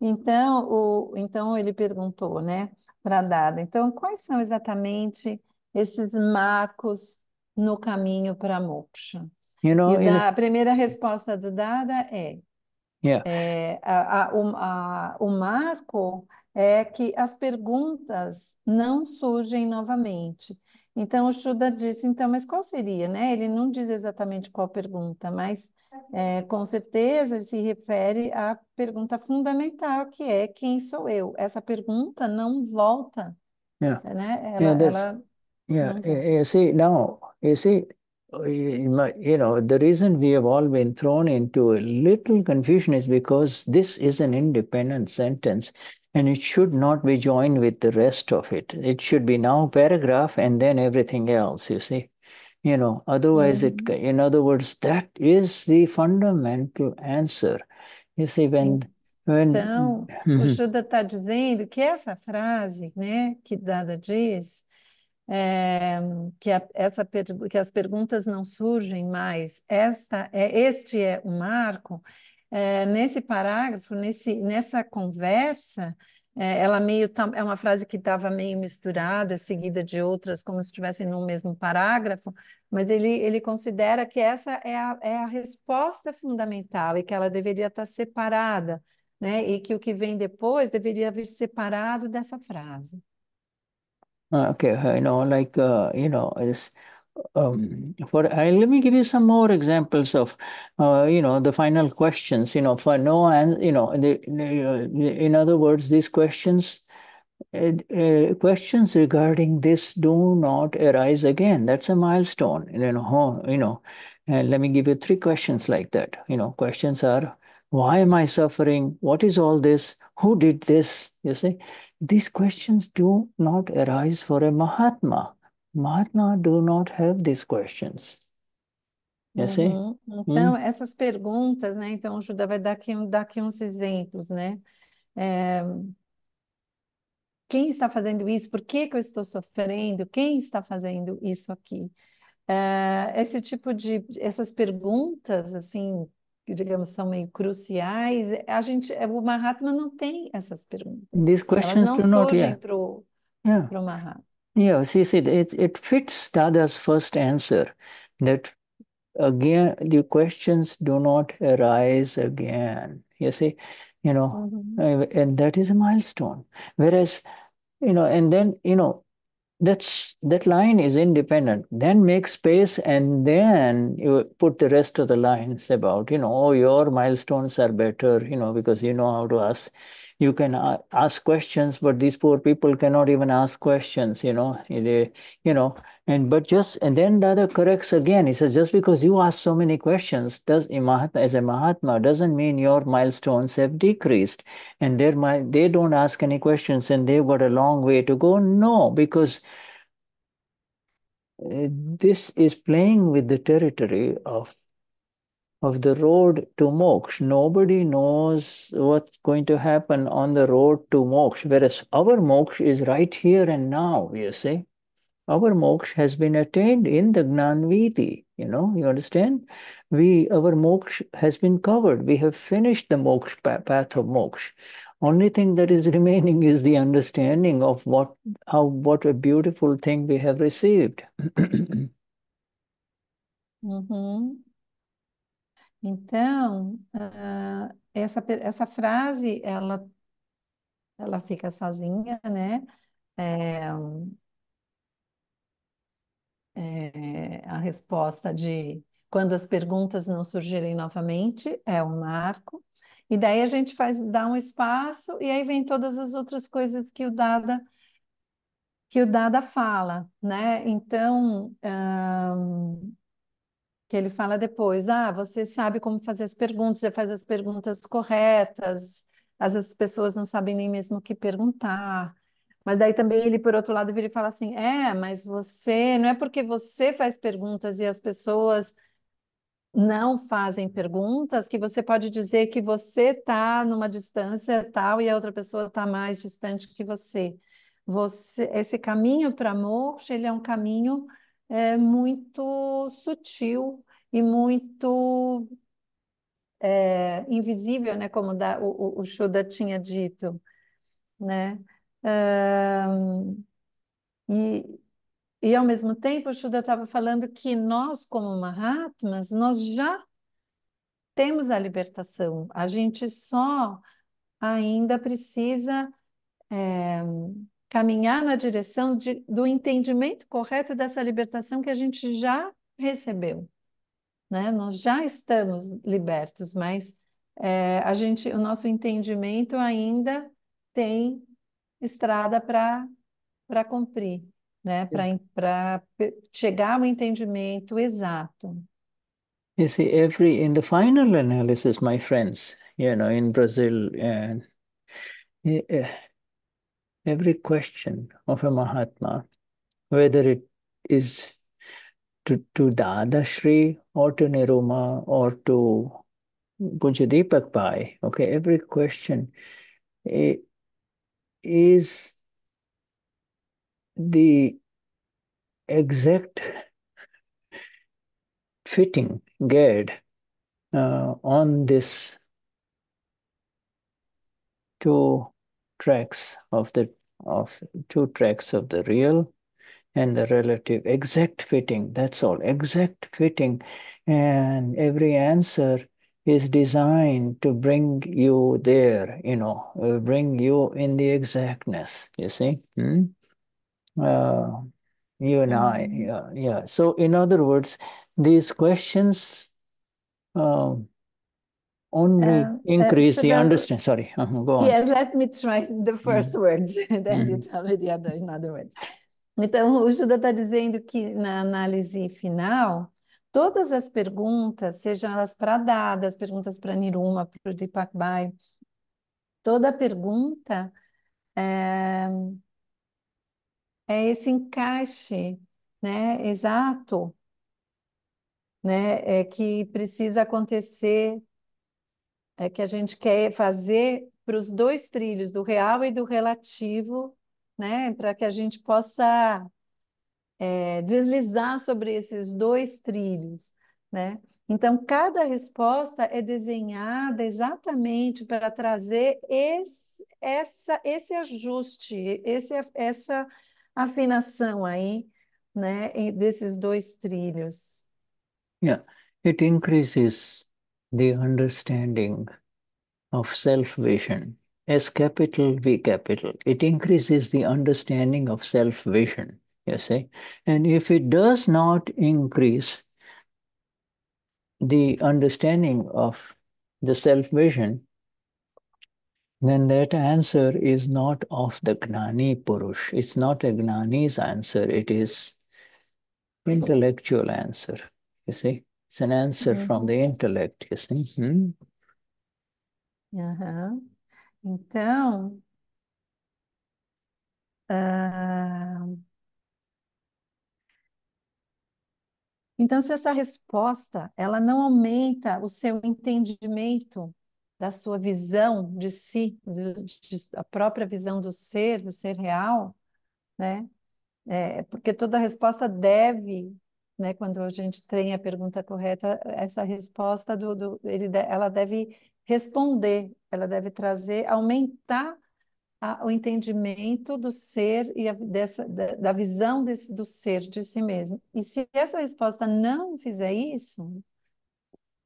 Então, o, então ele perguntou, né, para Dada, então quais são exatamente esses marcos no caminho para moksha? You know, e a primeira resposta do Dada é, yeah. é a, a, a, o marco é que as perguntas não surgem novamente. Então, o Shuda disse, então, mas qual seria, né? Ele não diz exatamente qual pergunta, mas é, com certeza se refere à pergunta fundamental, que é quem sou eu? Essa pergunta não volta, yeah. né? Ela, yeah, ela yeah. Não... You eh, eh, see, now, you see, eh, you know, the reason we have all been thrown into a little confusion is because this is an independent sentence and it should not be joined with the rest of it. It should be now paragraph and then everything else, you see. You know, otherwise, mm -hmm. it, mm-hmm. in other words, that is the fundamental answer. You see, when. when então, mm-hmm. o Judas está dizendo que essa frase né, que Dada diz. É, que, a, essa, que as perguntas não surgem mais. Esta é, este é o marco, é, nesse parágrafo, nesse, nessa conversa, é, ela meio é uma frase que estava meio misturada, seguida de outras, como se estivessem no mesmo parágrafo, mas ele, ele considera que essa é a, é a resposta fundamental e que ela deveria estar tá separada, né? e que o que vem depois deveria vir separado dessa frase. Ah, okay, you know, like, uh, you know, um, mm-hmm. for I, let me give you some more examples of uh, you know the final questions you know for no and you know the, uh, in other words these questions uh, uh, questions regarding this do not arise again that's a milestone you know you know and let me give you three questions like that you know questions are why am i suffering what is all this who did this you see these questions do not arise for a mahatma Mahatma do not have these questions. You é assim? uhum, see? Então, hum? essas perguntas, né? Então, o Judá vai dar aqui, dar aqui uns exemplos, né? É... Quem está fazendo isso? Por que, que eu estou sofrendo? Quem está fazendo isso aqui? É... Esse tipo de... Essas perguntas, assim, que digamos são meio cruciais, a gente, o Mahatma não tem essas perguntas. These questions Elas não do surgem para o yeah. Mahatma. Yeah, see, see, it, it fits Dada's first answer that again, the questions do not arise again. You see, you know, mm-hmm. and that is a milestone. Whereas, you know, and then, you know, that's that line is independent then make space and then you put the rest of the lines about you know oh your milestones are better you know because you know how to ask you can uh, ask questions but these poor people cannot even ask questions you know eh, they you know and but just and then the other corrects again he says just because you ask so many questions does eh, as a mahatma doesn't mean your milestones have decreased and my they don't ask any questions and they've got a long way to go no because eh, this is playing with the territory of of the road to moksha. Nobody knows what's going to happen on the road to moksha, whereas our moksha is right here and now, you see. Our moksha has been attained in the Gnanviti, you know, you understand? We, our moksha has been covered. We have finished the moksha, path of moksha. Only thing that is remaining is the understanding of what, how, what a beautiful thing we have received. mm-hmm. Então, ah, essa, essa frase, ela, ela fica sozinha, né? É, é, a resposta de quando as perguntas não surgirem novamente é o marco. E daí a gente faz, dá um espaço e aí vem todas as outras coisas que o Dada que o Dada fala, né? Então, ah, que ele fala depois, ah, você sabe como fazer as perguntas, você faz as perguntas corretas, às vezes as pessoas não sabem nem mesmo o que perguntar. Mas daí também ele, por outro lado, vira e fala assim: é, mas você, não é porque você faz perguntas e as pessoas não fazem perguntas que você pode dizer que você está numa distância tal e a outra pessoa está mais distante que você. você. Esse caminho para a ele é um caminho é, muito sutil e muito é, invisível, né? Como da, o, o Shuda tinha dito, né? Um, e, e ao mesmo tempo, o Shuda estava falando que nós, como Mahatmas, nós já temos a libertação. A gente só ainda precisa é, caminhar na direção de, do entendimento correto dessa libertação que a gente já recebeu. Né? Nós já estamos libertos, mas é, a gente, o nosso entendimento ainda tem estrada para cumprir, né? para chegar ao entendimento exato. You see, every in the final analysis, my friends, you know, in Brazil, uh, eh, eh, every question of a Mahatma, whether it is to, to Dada Shri or to Niruma or to Puja Bhai, okay, every question is the exact fitting guide uh, on this to tracks of the of two tracks of the real and the relative exact fitting that's all exact fitting and every answer is designed to bring you there you know uh, bring you in the exactness you see hmm? uh, you and i mm-hmm. yeah yeah so in other words these questions um, only uh, increase uh, the I... understanding. Sorry, go on. Yes, let me try the mm-hmm. first words, then you mm-hmm. tell me the other, in other words. Então, o Judas está dizendo que na análise final, todas as perguntas, sejam elas para Dada, as perguntas para Niruma, para o Deepak Bhai, toda pergunta é, é esse encaixe né, exato né, é que precisa acontecer é que a gente quer fazer para os dois trilhos, do real e do relativo, né? Para que a gente possa é, deslizar sobre esses dois trilhos, né? Então, cada resposta é desenhada exatamente para trazer esse, essa, esse ajuste, esse, essa afinação aí, né, desses dois trilhos. Yeah, é, it increases the understanding of self vision. S capital, V capital. It increases the understanding of self vision, you see. And if it does not increase the understanding of the self vision, then that answer is not of the Gnani Purush. It's not a Gnani's answer, it is intellectual answer, you see. It's an answer uhum. from the intellect, you see. Uhum. Então, uh... então se essa resposta ela não aumenta o seu entendimento da sua visão de si, de, de, a própria visão do ser, do ser real, né? É, porque toda resposta deve né? Quando a gente tem a pergunta correta, essa resposta do, do ele, ela deve responder, ela deve trazer, aumentar a, o entendimento do ser e a, dessa, da, da, visão desse, do ser de si mesmo. E se essa resposta não fizer isso,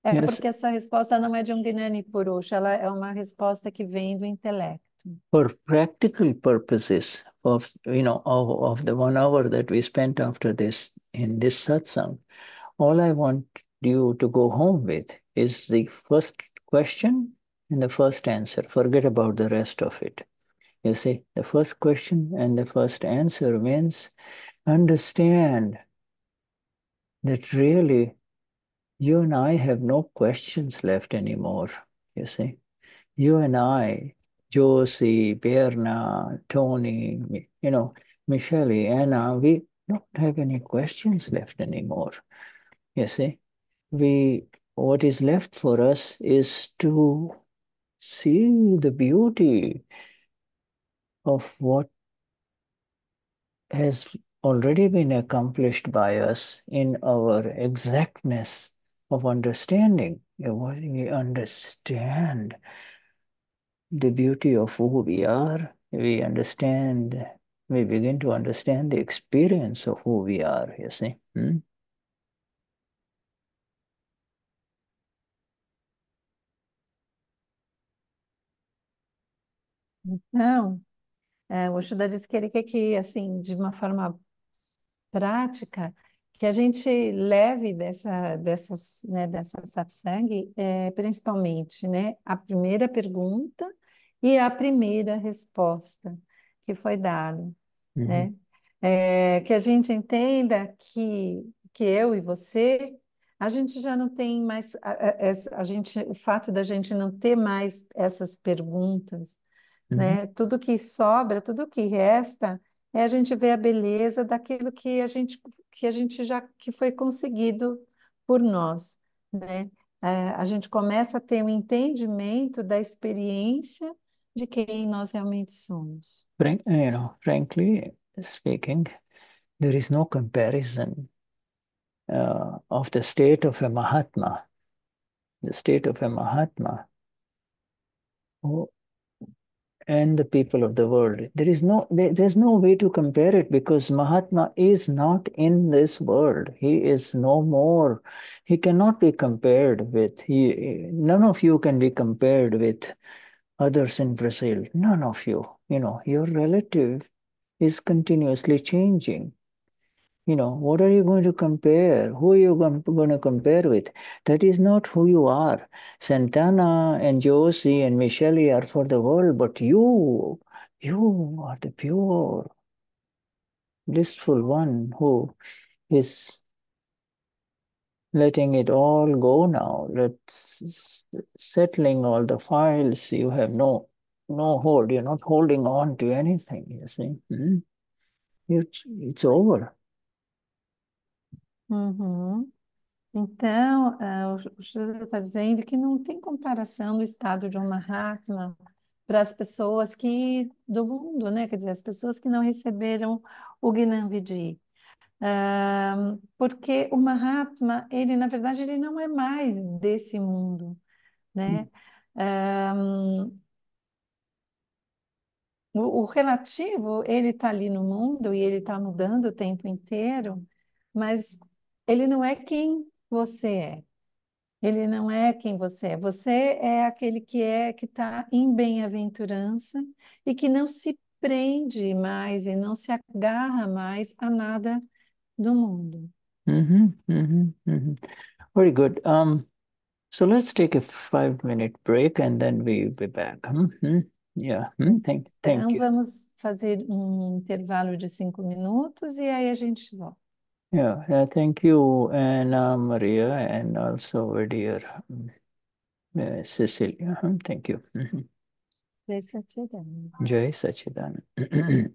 é essa... porque essa resposta não é de um Gnani Purusha, ela é uma resposta que vem do intelecto. For practical purposes of, you know, of, of the one hour that we spent after this in this satsang, all I want you to go home with is the first question and the first answer. Forget about the rest of it. You see, the first question and the first answer means understand that really you and I have no questions left anymore. You see, you and I, Josie, Berna, Tony, you know, Michelle, Anna, we don't have any questions left anymore. You see, we what is left for us is to see the beauty of what has already been accomplished by us in our exactness of understanding. What we understand the beauty of who we are, we understand we begin to understand the experience of who we are, you see. Hmm? Então, é, o Judas disse que ele quer que, assim, de uma forma prática, que a gente leve dessa, dessas, né, dessa satsang, é, principalmente, né, a primeira pergunta e a primeira resposta que foi dada. Uhum. né? É, que a gente entenda que, que eu e você, a gente já não tem mais, a, a, a gente, o fato da gente não ter mais essas perguntas, uhum. né? Tudo que sobra, tudo que resta, é a gente ver a beleza daquilo que a gente, que a gente já, que foi conseguido por nós, né? É, a gente começa a ter um entendimento da experiência de quem nós realmente somos. Frank, eh, you know, frankly speaking, there is no comparison uh, of the state of a Mahatma. The state of a Mahatma and the people of the world. There is no there, there's no way to compare it because Mahatma is not in this world. He is no more. He cannot be compared with. He none of you can be compared with others in Brazil, none of you. You know, your relative is continuously changing. You know, what are you going to compare? Who are you going to compare with? That is not who you are. Santana and Josie and Michelle are for the world, but you, you are the pure, blissful one who is letting it all go now. Let's settling all the files. You have no no hold. You're not holding on to anything. You see, hmm? it's it's over. Uhum. Então, uh, o Shri está dizendo que não tem comparação do estado de uma Mahatma para as pessoas que do mundo, né? Quer dizer, as pessoas que não receberam o Gyanavidi porque o Mahatma, ele na verdade ele não é mais desse mundo, né? Um, o, o, relativo, ele está ali no mundo e ele está mudando o tempo inteiro, mas ele não é quem você é. Ele não é quem você é. Você é aquele que é que está em bem-aventurança e que não se prende mais e não se agarra mais a nada do mundo. Mm-hmm, mm Very good. Um, so let's take a five minute break and then we'll be back. Mm-hmm. Yeah. Thank, thank então you. vamos fazer um intervalo de cinco minutos e aí a gente volta. Yeah, yeah thank you, Anna Maria, and also our dear uh, Cecilia. Thank you. Jai Sachidananda. Jai Sachidananda.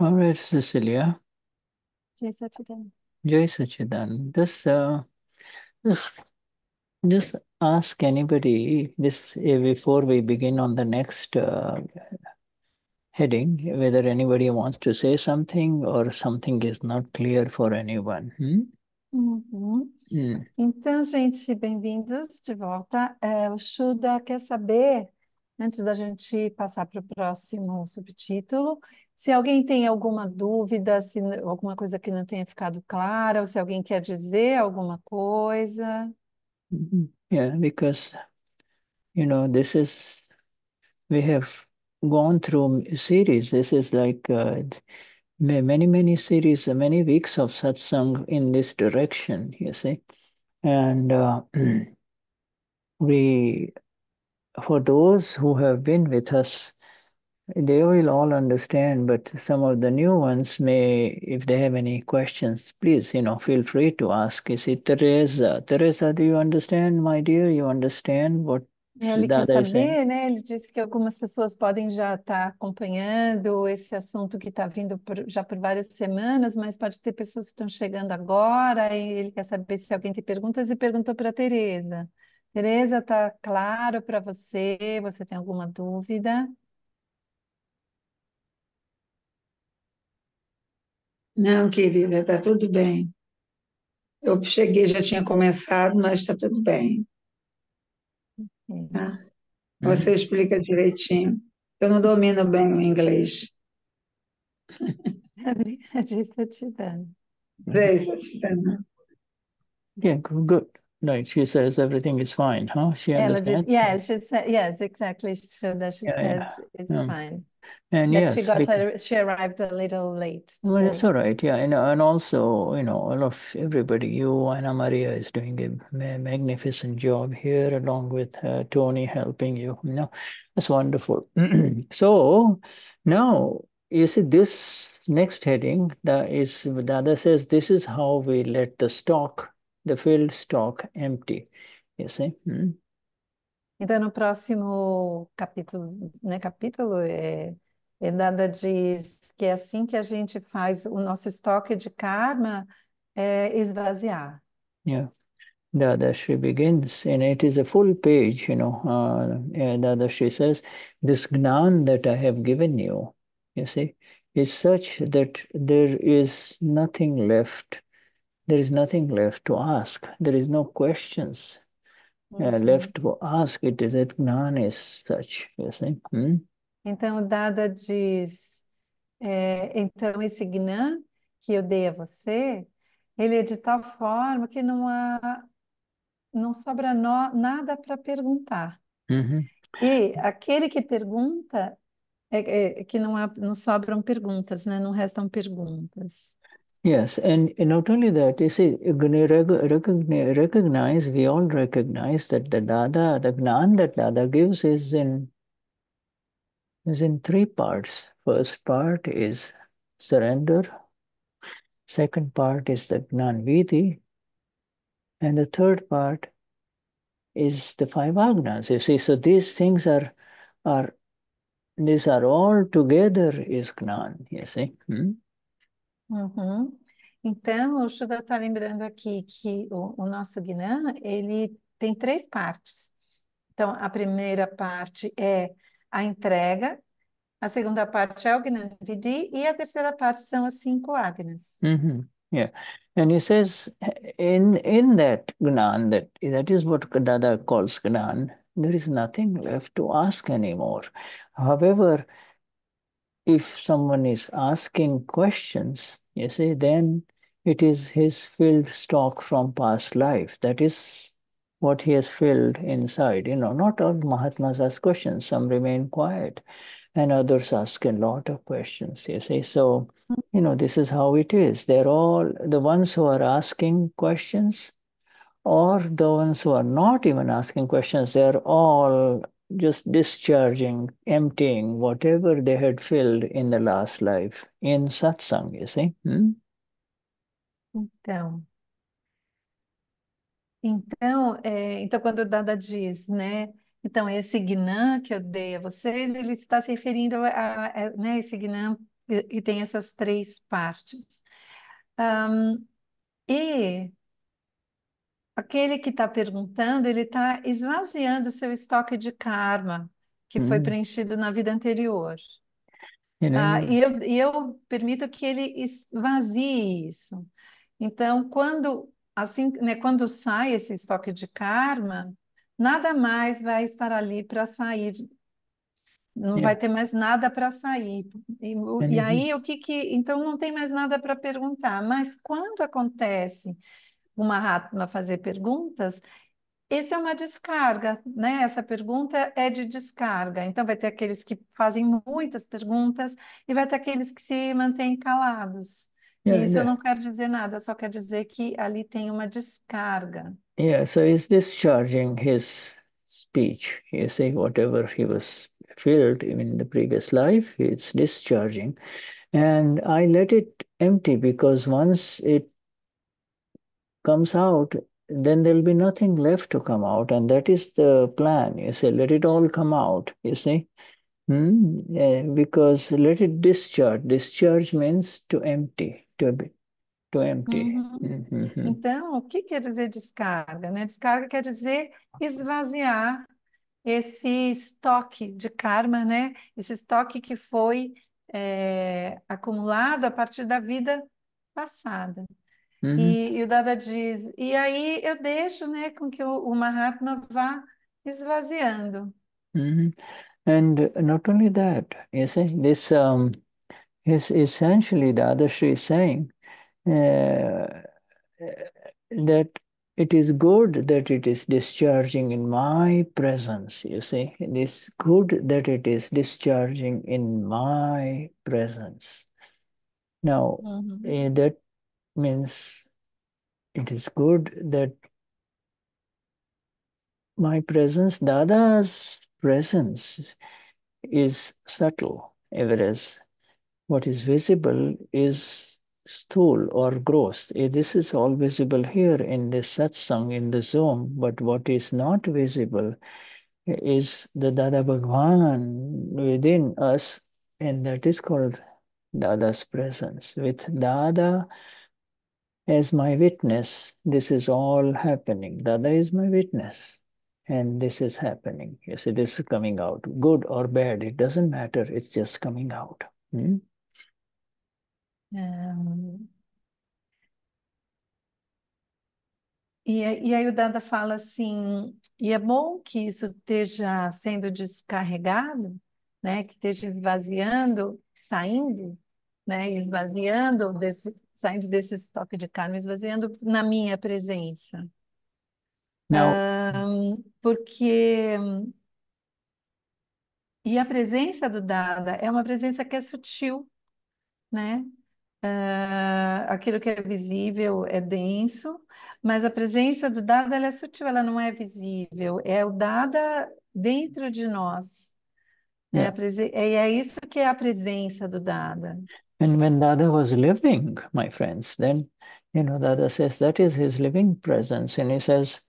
All right, Cecilia. Jai Sachidan. Jai Sachidan. This, uh, this, just ask anybody this uh, before we begin on the next uh, heading whether anybody wants to say something or something is not clear for anyone. Hmm? Uhum. Hum. Então, gente, bem-vindos de volta. É, o Shuda quer saber, antes da gente passar para o próximo subtítulo, Se alguém tem alguma dúvida, se alguma coisa que não tenha ficado clara, ou se alguém quer dizer alguma coisa. Uhum. Yeah, because you know this is we have gone through series. This is like uh, many many series, many weeks of satsang in this direction. You see, and uh, we for those who have been with us They will all understand, but some of the new ones may, if they have any questions, please, you know, feel free to ask. You see, Teresa, Teresa, do you understand, my dear? You understand what é, Ele quer saber, né? Ele disse que algumas pessoas podem já estar tá acompanhando esse assunto que está vindo por, já por várias semanas, mas pode ter pessoas que estão chegando agora e ele quer saber se alguém tem perguntas e perguntou para a Tereza. Tereza, está claro para você? Você tem alguma dúvida? Não, querida, está tudo bem. Eu cheguei, já tinha começado, mas está tudo bem. Tá? Uhum. Você explica direitinho. Eu não domino bem o inglês. Obrigada, é, te dando. Yeah, good. No, she says everything is fine, huh? She understands. Ella just, yeah, she said, yes, exactly. So that she yeah, says it's yeah. Hmm. fine. And yes, she got because, a, she arrived a little late. Today. Well, it's all right. Yeah, and and also you know all of everybody, you Anna Maria is doing a magnificent job here, along with uh, Tony helping you. You know, that's wonderful. so now you see this next heading that is the other says this is how we let the stock, the filled stock, empty. You see. Hmm? Então, no próximo capítulo, né, capítulo é, é Nada diz que é assim que a gente faz o nosso estoque de karma é, esvaziar. Yeah. Dada begins, and it is a full page, you know. Uh, Dada says, This gnan that I have given you, you see, is such that there is nothing left. There is nothing left to ask. There is no questions. Uhum. left to ask it is it gnan is such, you see? Hmm? Então, o Dada diz: é, então, esse Gnan que eu dei a você, ele é de tal forma que não há, não sobra no- nada para perguntar. Uhum. E aquele que pergunta, é- é que não há, não sobram perguntas, né? Não restam perguntas. Yes, and not only that, you see, recognize, we all recognize that the Dada, the Gnan that Dada gives is in, is in three parts. First part is surrender, second part is the Gnan Viti, and the third part is the five Agnans. You see, so these things are, are these are all together is Gnan, you see. Hmm? Uhum. Então, o Shuda está lembrando aqui que o, o nosso gnana ele tem três partes. Então, a primeira parte é a entrega, a segunda parte é o gnana Vidi, e a terceira parte são as cinco Agnas. Mm-hmm. Uhum. Yeah. And he says, in, in that Gnan, that, that is what Kadada calls Gnan, there is nothing left to ask anymore. However, if someone is asking questions, you see, then it is his filled stock from past life. That is what he has filled inside. You know, not all Mahatmas ask questions. Some remain quiet and others ask a lot of questions, you see. So, hmm. you know, this is how it is. They're all, the ones who are asking questions or the ones who are not even asking questions, they're all just discharging, emptying whatever they had filled in the last life in satsang, you see? Hmm? Então, então, é, então quando Dada diz, né? Então esse Gnan que eu dei a vocês, ele está se referindo a, a, né, esse Gnan que tem essas três partes. Um, e aquele que está perguntando, ele está esvaziando o seu estoque de karma que hum. foi preenchido na vida anterior. Ah, é e, eu, e eu permito que ele esvazie isso. Então, quando assim, né, quando sai esse estoque de karma, nada mais vai estar ali para sair. Não é. vai ter mais nada para sair. E, é. e aí o que que, então não tem mais nada para perguntar. Mas quando acontece uma Mahatma fazer perguntas, esse é uma descarga, né? Essa pergunta é de descarga. Então, vai ter aqueles que fazem muitas perguntas e vai ter aqueles que se mantêm calados. Yeah, é, Isso yeah. eu né? não quero dizer nada, só quer dizer que ali tem uma descarga. Yeah, so he's discharging his speech. He's saying whatever he was filled in the previous life, it's discharging. And I let it empty because once it comes out, then there'll be nothing left to come out. And that is the plan. You say, let it all come out, you see. Hmm? Yeah, because let it discharge. Discharge means to empty, to, be, to empty. Uhum. Uhum. Então, o que quer dizer descarga? Né? Descarga quer dizer esvaziar esse estoque de karma, né? Esse estoque que foi é, acumulado a partir da vida passada. Uhum. E, e, o Dada diz, e aí eu deixo né, com que o, o Mahatma vá esvaziando. Uhum. And not only that, you see, this um, is essentially Dada other Shri saying uh, uh, that it is good that it is discharging in my presence, you see. It is good that it is discharging in my presence. Now, mm -hmm. that means it is good that my presence, Dada's presence, is subtle, whereas what is visible is stool or gross. Eh, this is all visible here in this satsang, in the zom, but what is not visible is the Dada Bhagwan within us, and that is called Dada's presence. With Dada, as my witness, this is all happening. Dada is my witness, and this is happening. You see, this is coming out. Good or bad, it doesn't matter. It's just coming out. Hmm? Um... E, e, aí o Dada fala assim, e é bom que isso esteja sendo descarregado, né? Que esteja esvaziando, saindo, né? Esvaziando desse, saindo desse estoque de carne, esvaziando na minha presença. Não. Um, porque. E a presença do Dada é uma presença que é sutil, né? Uh, aquilo que é visível é denso, mas a presença do Dada é sutil, ela não é visível, é o Dada dentro de nós. É. É, é isso que é a presença do Dada. And when the other was living, my friends, then, you know, the other says that is his living presence. And he says,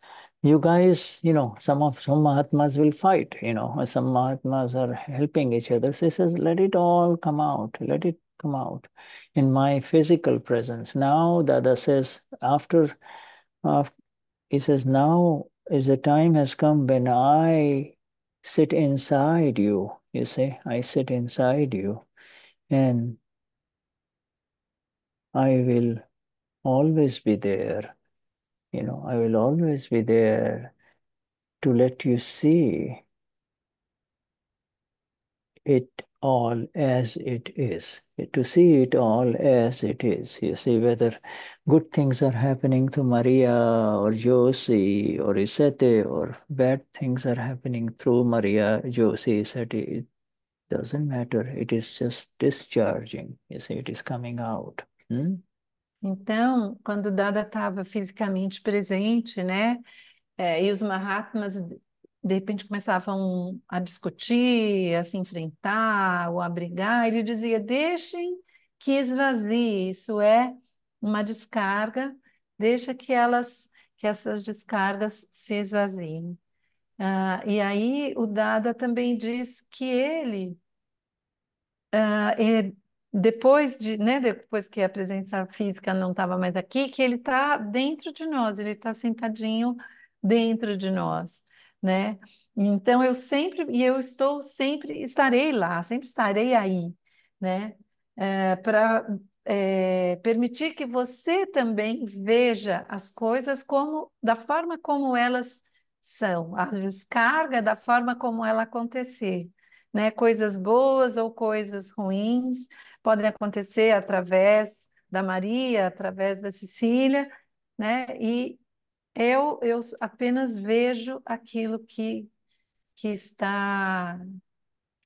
you guys, you know, some of some Mahatmas will fight, you know, some Mahatmas are helping each other. So he says, let it all come out, let it come out in my physical presence. Now the other says, after, after he says, now is the time has come when I sit inside you. You see, I sit inside you. And I will always be there. You know, I will always be there to let you see it all as it is, to see it all as it is. You see, whether good things are happening to Maria or Josie or Isete, or bad things are happening through Maria, Josie, Isete, it doesn't matter. It is just discharging. You see, it is coming out. Hum? Então, quando Dada estava fisicamente presente, né, é, e os Mahatmas de repente começavam a discutir, a se enfrentar ou a brigar, ele dizia: deixem que esvazie, isso é uma descarga, deixa que elas, que essas descargas se esvaziem. Uh, e aí o Dada também diz que ele uh, depois de, né, depois que a presença física não estava mais aqui, que ele está dentro de nós, ele está sentadinho dentro de nós, né? Então eu sempre e eu estou sempre estarei lá, sempre estarei aí, né? É, para é, permitir que você também veja as coisas como da forma como elas são, a descarga da forma como ela acontecer, né? Coisas boas ou coisas ruins podem acontecer através da Maria, através da Cecília, né? E eu, eu apenas vejo aquilo que, que está,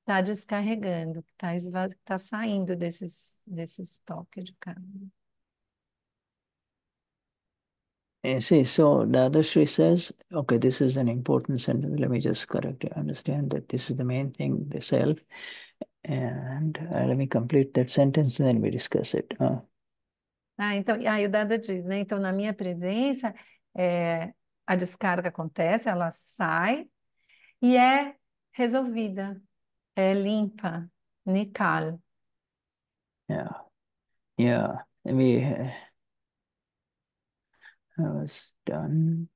está descarregando, que está, esva... está saindo desses, desse estoque de carne. É, sim, see, so the other Sri says, okay, this is an important sentence. Let me just correct you. Understand that this is the main thing, the self. And uh, let me complete that sentence, then we discuss it. Uh. Ah, então, aí ah, o Dada diz, né? Então, na minha presença, é, a descarga acontece, ela sai e é resolvida, é limpa, nikal. Né, yeah, yeah. Let me. Uh, I was done.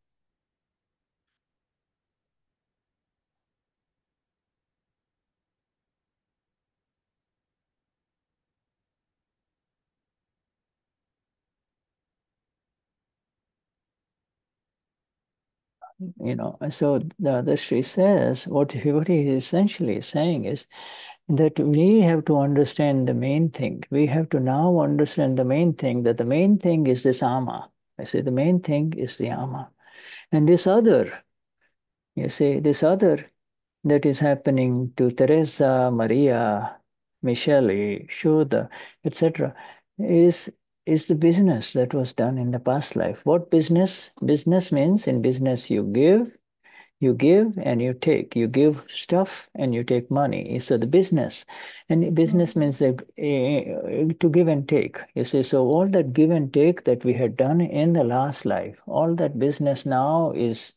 you know. So the, the she says, what, he what he is essentially saying is that we have to understand the main thing. We have to now understand the main thing, that the main thing is this ama. I say the main thing is the ama. And this other, you see, this other that is happening to Teresa, Maria, Michele, Shuda, etc., is is the business that was done in the past life. What business? Business means in business you give, you give and you take. You give stuff and you take money. So the business, and business means uh, to give and take. You see, so all that give and take that we had done in the last life, all that business now is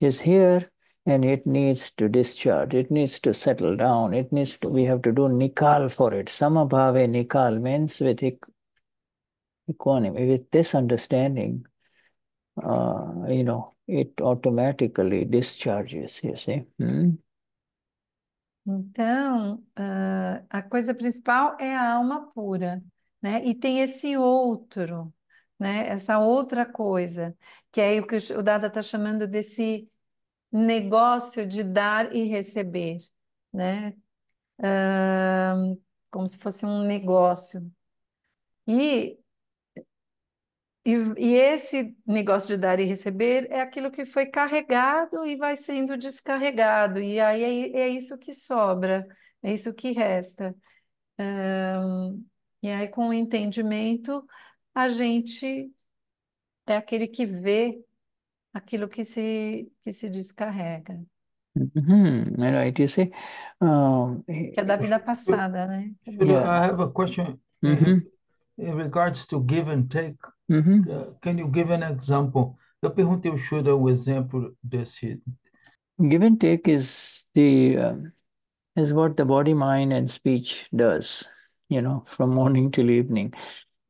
is here and it needs to discharge, it needs to settle down, it needs to, we have to do nikal for it. Samabhave nikal means with economy. With this understanding, uh, you know, it automatically discharges, you see. Hmm? Então, uh, a coisa principal é a alma pura, né? E tem esse outro, né? Essa outra coisa, que é o que o Dada está chamando desse negócio de dar e receber, né? Uh, como se fosse um negócio. E e, e, esse negócio de dar e receber é aquilo que foi carregado e vai sendo descarregado, e aí é, é isso que sobra, é isso que resta. Um, e aí, com o entendimento, a gente é aquele que vê aquilo que se, que se descarrega. Mm-hmm. Right, you que é da é, vida passada, né? I have a question. mm in regards to give and take, mm-hmm. uh, can you give an example? Eu perguntei ao Shura o exemplo desse. Give and take is the uh, is what the body, mind, and speech does. You know, from morning till evening,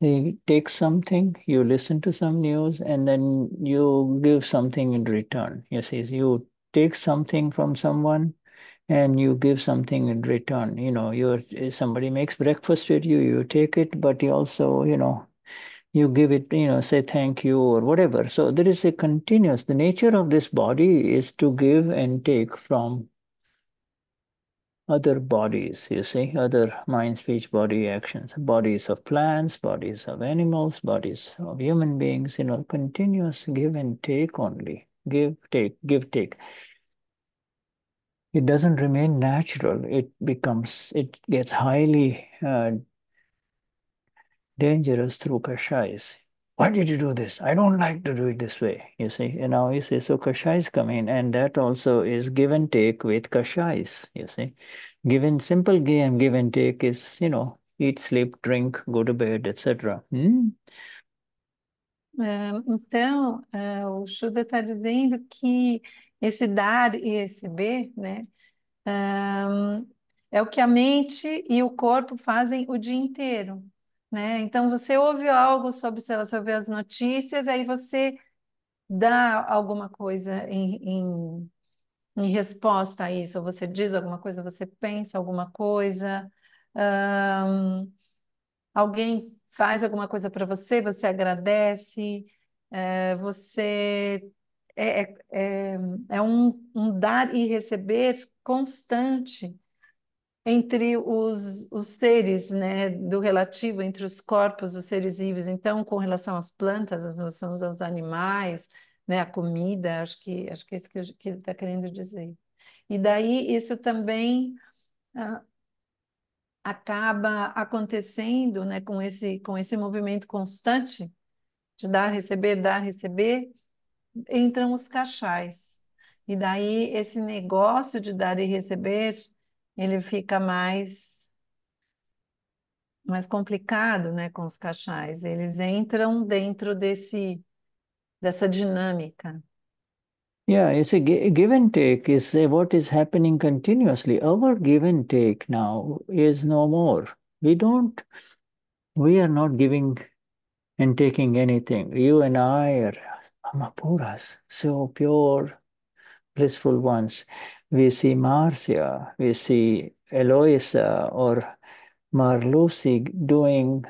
you take something, you listen to some news, and then you give something in return. You says you take something from someone, and you give something in return. You know, you somebody makes breakfast with you, you take it, but you also, you know, you give it, you know, say thank you or whatever. So there is a continuous. The nature of this body is to give and take from other bodies, you see, other mind, speech, body actions, bodies of plants, bodies of animals, bodies of human beings, you know, continuous give and take only. Give, take, give, take it doesn't remain natural. It becomes, it gets highly uh, dangerous through kashais. Why did you do this? I don't like to do it this way, you see. And now you see, so kashais come in, and that also is give and take with kashais, you see. Given simple game, give and take is, you know, eat, sleep, drink, go to bed, etc. Hmm? Então, uh, o Shuda está dizendo que Esse dar e receber, né? Um, é o que a mente e o corpo fazem o dia inteiro, né? Então você ouve algo sobre, sei você ouve as notícias, aí você dá alguma coisa em, em, em resposta a isso, ou você diz alguma coisa, você pensa alguma coisa, um, alguém faz alguma coisa para você, você agradece, é, você é, é, é, é um, um dar e receber constante entre os, os seres, né, do relativo, entre os corpos, os seres vivos. Então, com relação às plantas, as relações aos animais, né, a comida, acho que, acho que é isso que, que ele está querendo dizer. E daí isso também ah, acaba acontecendo né, com, esse, com esse movimento constante de dar, receber, dar, receber, entram os caixais. E daí esse negócio de dar e receber, ele fica mais mais complicado, né, com os caixais. Eles entram dentro desse dessa dinâmica. Yeah, it's a give and take is what is happening continuously. Our give and take now is no more. We don't, we are not giving and taking anything. You and I are Amapuras, so pure, blissful ones. We see Marcia, we see Eloisa or Marlusi doing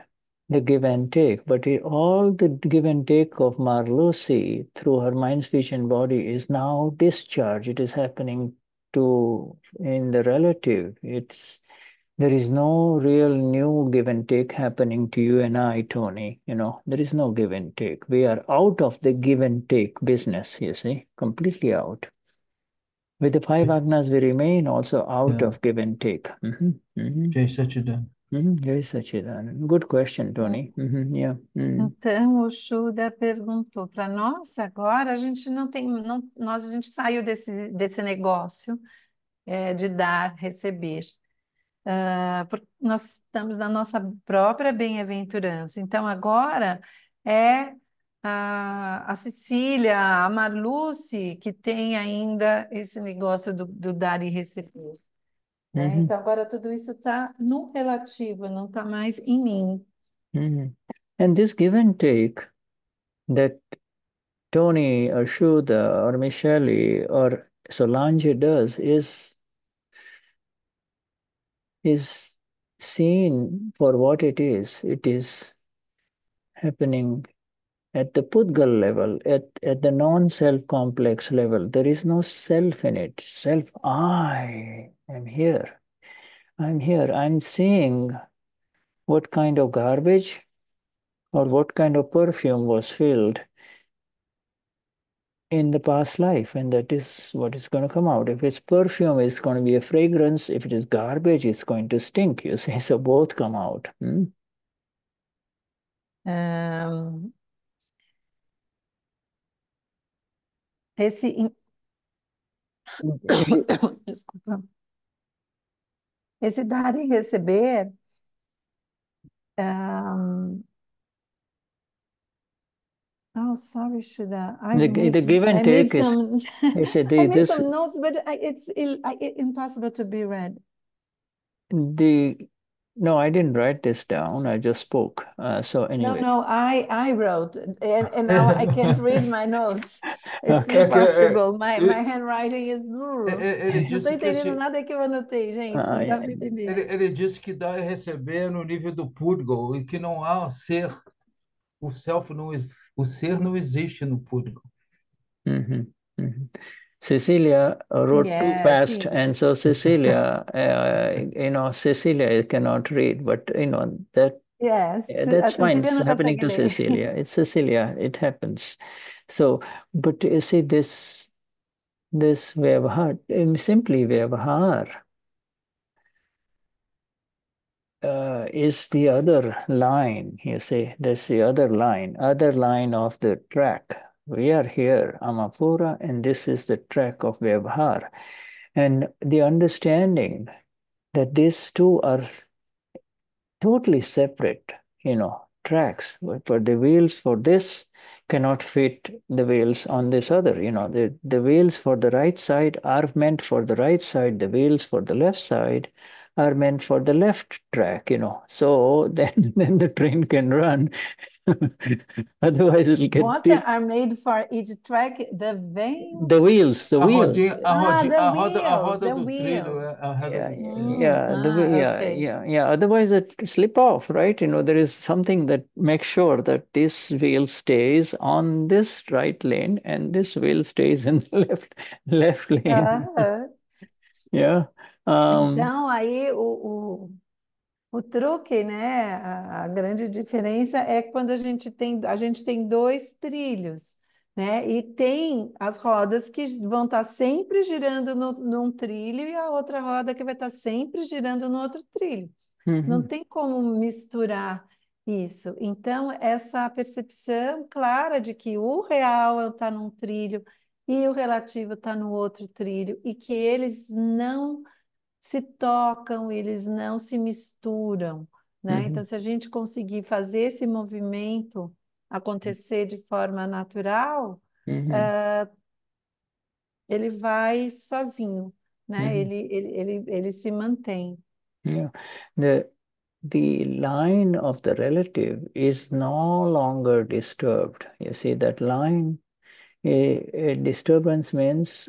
the give and take, but it, all the give and take of Marlusi through her mind, speech, and body is now discharged. It is happening to in the relative. It's there is no real new give and take happening to you and I, Tony. You know, there is no give and take. We are out of the give and take business, you see, completely out. With the five hmm. agnas, we remain also out yeah. of give and take. Mm-hmm. Mm-hmm. Jai Sachidan. mm mm-hmm, Sachidan. Good question, Tony. Mm-hmm. Yeah. Mm. Então, o Shuda perguntou para nós agora, a gente não tem, não, nós a gente saiu desse, desse negócio é, de dar, receber. Uh, nós estamos na nossa própria bem-aventurança. Então, agora é a, a Cecília, a Marluce, que tem ainda esse negócio do, do dar e receber. Né? Uhum. Então, agora tudo isso está no relativo, não está mais em mim. Uhum. And this give and take that Tony or Shuda or Michele or Solange does is is seen for what it is. It is happening at the Pudgal level, at, at the non self complex level. There is no self in it. Self, I am here. I'm here. I'm seeing what kind of garbage or what kind of perfume was filled in the past life, and that is what is going to come out. If it's perfume, it's going to be a fragrance. If it is garbage, it's going to stink. You see, so both come out. Hmm? Um, esse. In... Desculpa. Esse dar e receber. Um, Oh, sorry, Shuddha. I the, made, the give and I take is. Some, is the, I made this, some notes, but I, it's Ill, I, impossible to be read. The no, I didn't write this down. I just spoke. Uh, so anyway. No, no, I I wrote, and, and now I can't read my notes. It's okay. impossible. My my handwriting is. Ele, ele disse não nada que eu anotei, gente. Ah, Ele, ele disse que dá receber no nível do e que não há ser o self não o ser não existe no público. in -hmm, mm Cecilia wrote too fast, and so Cecilia, uh, you know, Cecilia cannot read, but you know that. Yes, yeah, uh, that's uh, fine. it's happening to Cecilia. It's Cecilia. It happens. So, but you see this, this vyavahar, um, simply vyavahar, uh, is the other line. You see, that's the other line, other line of the track. We are here, Amapura, and this is the track of Vyavhar. And the understanding that these two are totally separate, you know, tracks. For the wheels for this cannot fit the wheels on this other, you know, the, the wheels for the right side are meant for the right side, the wheels for the left side are meant for the left track, you know. So then, then the train can run. Otherwise, it'll get. What are made for each track? The veins. The wheels. The wheels. Ah, the wheels. Eh, yeah, wheels. yeah, ah, yeah, yeah. Otherwise, it slip off, right? You know, there is something that makes sure that this wheel stays on this right lane and this wheel stays in the left left lane. Uh -huh. yeah. Um... Então, aí o, o... O truque, né? A, grande diferença é quando a gente tem a gente tem dois trilhos, né? E tem as rodas que vão estar tá sempre girando no, num trilho e a outra roda que vai estar tá sempre girando no outro trilho. Uhum. Não tem como misturar isso. Então, essa percepção clara de que o real está é num trilho e o relativo está no outro trilho e que eles não se tocam, eles não se misturam, né? Então, uhum. Então, se a gente conseguir fazer esse movimento acontecer de forma natural, uhum. Eh, ele vai sozinho, né? Uhum. Ele, ele, ele, ele se mantém. Yeah. The, the line of the relative is no longer disturbed. You see that line? A, eh, a eh, disturbance means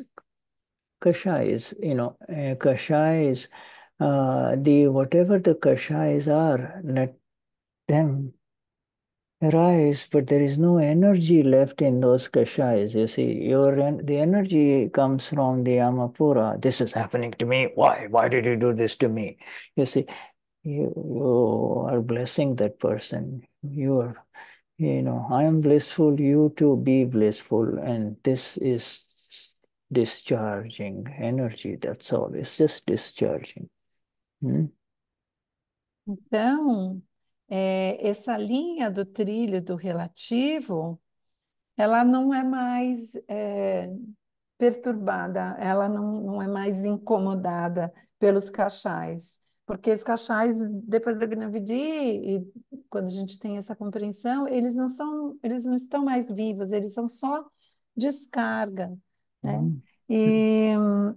kashais, you know, uh, eh, kashais, uh, the whatever the kashais are, let them arise, but there is no energy left in those kashais. You see, your the energy comes from the amapura. This is happening to me. Why? Why did you do this to me? You see, you, you are blessing that person. You are, you know, I am blissful. You too be blissful, and this is discharging energy, that's all. It's just discharging. Hmm? Então, é, essa linha do trilho do relativo, ela não é mais é, perturbada, ela não, não é mais incomodada pelos cachais, porque os cachais, depois da Gravidi, e quando a gente tem essa compreensão, eles não são, eles não estão mais vivos, eles são só descarga né? Hum. E,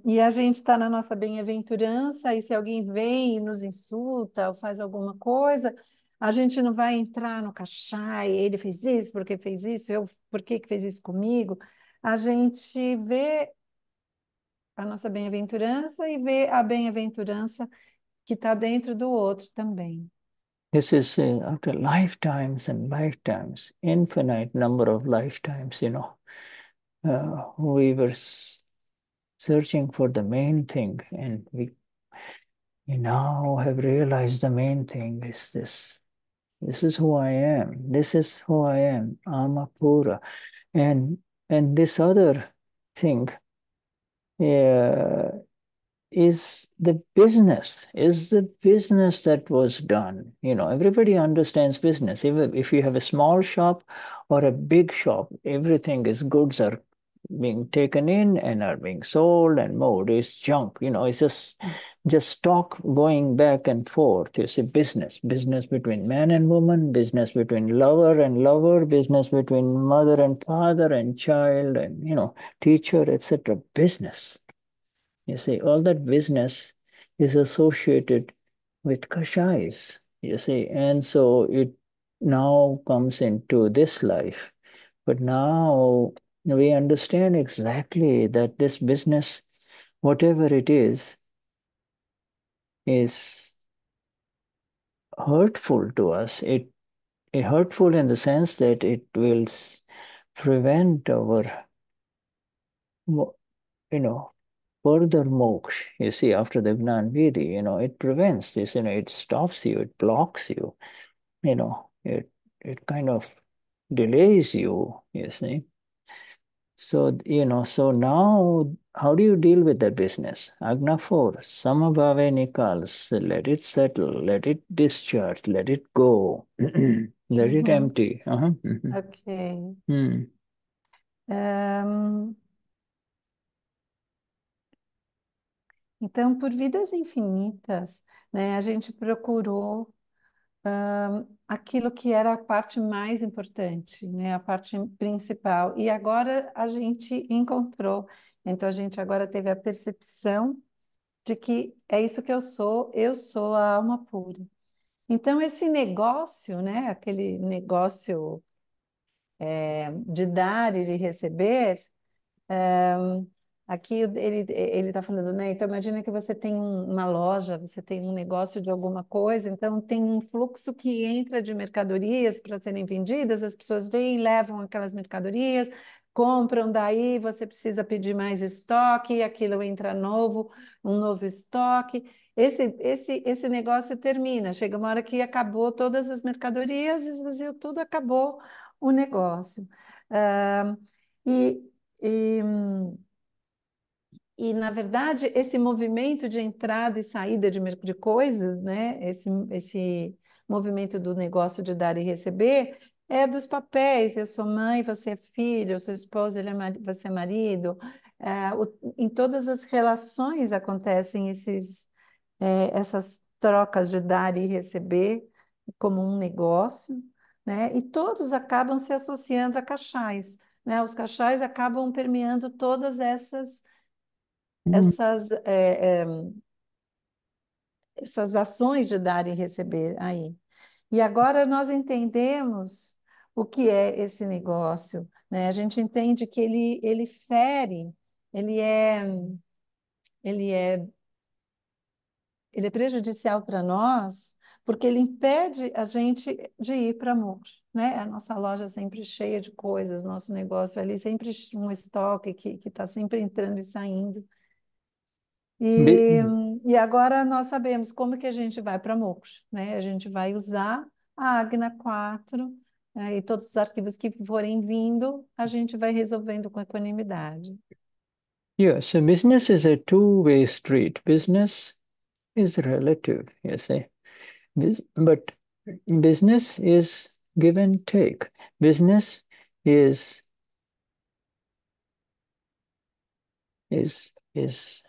e a gente está na nossa bem-aventurança, e se alguém vem e nos insulta ou faz alguma coisa, a gente não vai entrar no caixai, ele fez isso, porque fez isso, eu, por que fez isso comigo? A gente vê a nossa bem-aventurança e vê a bem-aventurança que está dentro do outro também. This is uh, after lifetimes and lifetimes, infinite number of lifetimes, you know. uh, we were searching for the main thing and we, we now have realized the main thing is this this is who i am this is who i am i'm a pura and and this other thing uh, is the business is the business that was done you know everybody understands business even if you have a small shop or a big shop everything is goods are being taken in and are being sold and more is junk you know it's just just talk going back and forth you see business business between man and woman business between lover and lover business between mother and father and child and you know teacher etc business you see all that business is associated with kashais you see and so it now comes into this life but now we understand exactly that this business, whatever it is, is hurtful to us. It, it hurtful in the sense that it will prevent our, you know, further moksh. You see, after the Gnan vidhi, you know, it prevents this. You know, it stops you. It blocks you. You know, it it kind of delays you. You see. So, you know, so now how do you deal with that business? Agna 4, samabhave nikals, let it settle, let it discharge, let it go, let mm-hmm. it empty. Uh-huh. Mm-hmm. Okay. Mm. Um, então, por vidas infinitas, né, a gente procurou aquilo que era a parte mais importante, né? A parte principal. E agora a gente encontrou. Então a gente agora teve a percepção de que é isso que eu sou, eu sou a alma pura. Então esse negócio, né? Aquele negócio é, de dar e de receber, é, Aqui ele ele está falando, né? Então imagina que você tem um, uma loja, você tem um negócio de alguma coisa, então tem um fluxo que entra de mercadorias para serem vendidas, as pessoas vêm, levam aquelas mercadorias, compram, daí você precisa pedir mais estoque, aquilo entra novo, um novo estoque. Esse esse esse negócio termina, chega uma hora que acabou todas as mercadorias, esvaziou tudo, acabou o negócio. Uh, e, e hum, e, na verdade, esse movimento de entrada e saída de, de coisas, né? esse, esse movimento do negócio de dar e receber, é dos papéis. Eu sou mãe, você é filho, eu sou esposa, ele é mar... você é marido. É, o... em todas as relações acontecem esses, é, essas trocas de dar e receber como um negócio, né? E todos acabam se associando a cachais, né? Os cachais acabam permeando todas essas Hum. essas, é, é, essas ações de dar e receber aí. E agora nós entendemos o que é esse negócio, né? A gente entende que ele, ele fere, ele é, ele é, ele é prejudicial para nós, porque ele impede a gente de ir para amor, né? A nossa loja sempre cheia de coisas, nosso negócio ali sempre um estoque que está sempre entrando e saindo. E, e agora nós sabemos como que a gente vai para MOOCs, né? A gente vai usar a Agna 4 né? e todos os arquivos que forem vindo, a gente vai resolvendo com equanimidade. Yes, so business is a two-way street. Business is relative, you see. But business is give and take. Business is is is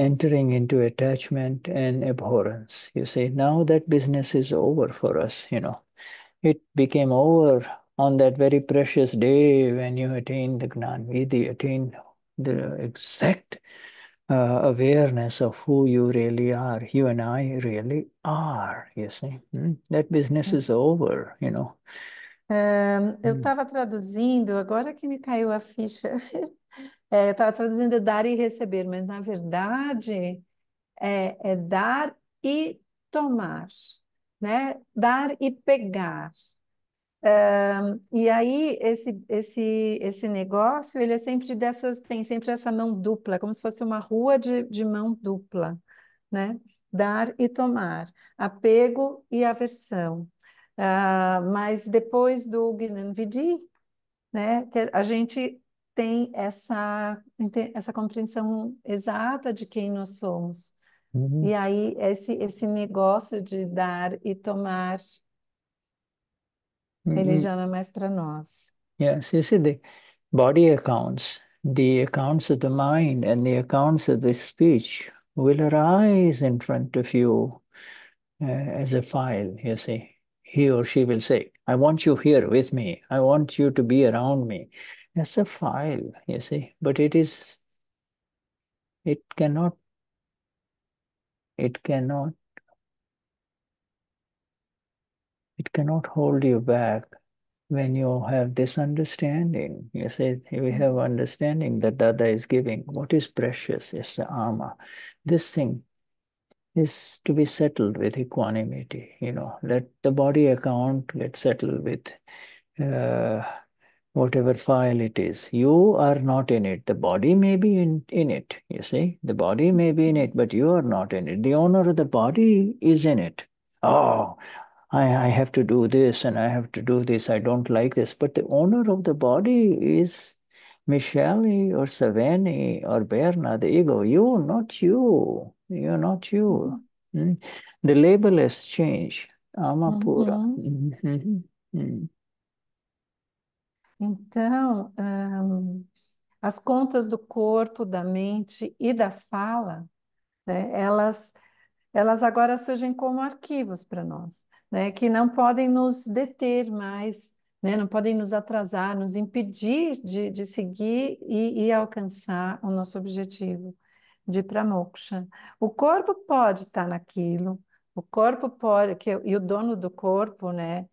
entering into attachment and abhorrence. You say, now that business is over for us, you know. It became over on that very precious day when you attained the Gnanvidhi, attained the exact uh, awareness of who you really are, you and I really are, you see. Hmm? That business is over, you know. Um, eu estava hmm. traduzindo, agora que me caiu a ficha. É, eu estava traduzindo é dar e receber, mas na verdade é, é dar e tomar, né? Dar e pegar. Um, e aí esse, esse, esse negócio ele é sempre dessas tem sempre essa mão dupla como se fosse uma rua de, de mão dupla né dar e tomar apego e aversão uh, mas depois do Gnan né? Que a gente tem essa, essa compreensão exata de quem nós somos. Uhum. E aí, esse, esse negócio de dar e tomar, uhum. ele já não é mais para nós. Yes, you see, the body accounts, the accounts of the mind and the accounts of the speech will arise in front of you uh, as a file, you see. He or she will say, I want you here with me. I want you to be around me. as a file, you see, but it is, it cannot, it cannot, it cannot hold you back when you have this understanding. You see, we have understanding that Dada is giving. What is precious is the ama. This thing is to be settled with equanimity. You know, let the body account get settled with uh, whatever file it is. You are not in it. The body may be in, in it, you see. The body may be in it, but you are not in it. The owner of the body is in it. Oh, I, I have to do this and I have to do this. I don't like this. But the owner of the body is Michele or Savani or Berna, the ego. You, not you. You're not you. Mm The label has changed. Amapura. Mm -hmm. Mm -hmm. Então, as contas do corpo, da mente e da fala, né, elas, elas agora surgem como arquivos para nós, né, que não podem nos deter mais, né, não podem nos atrasar, nos impedir de, de seguir e, e alcançar o nosso objetivo de pramoksha. O corpo pode estar naquilo, o corpo pode, que, é e o dono do corpo, né,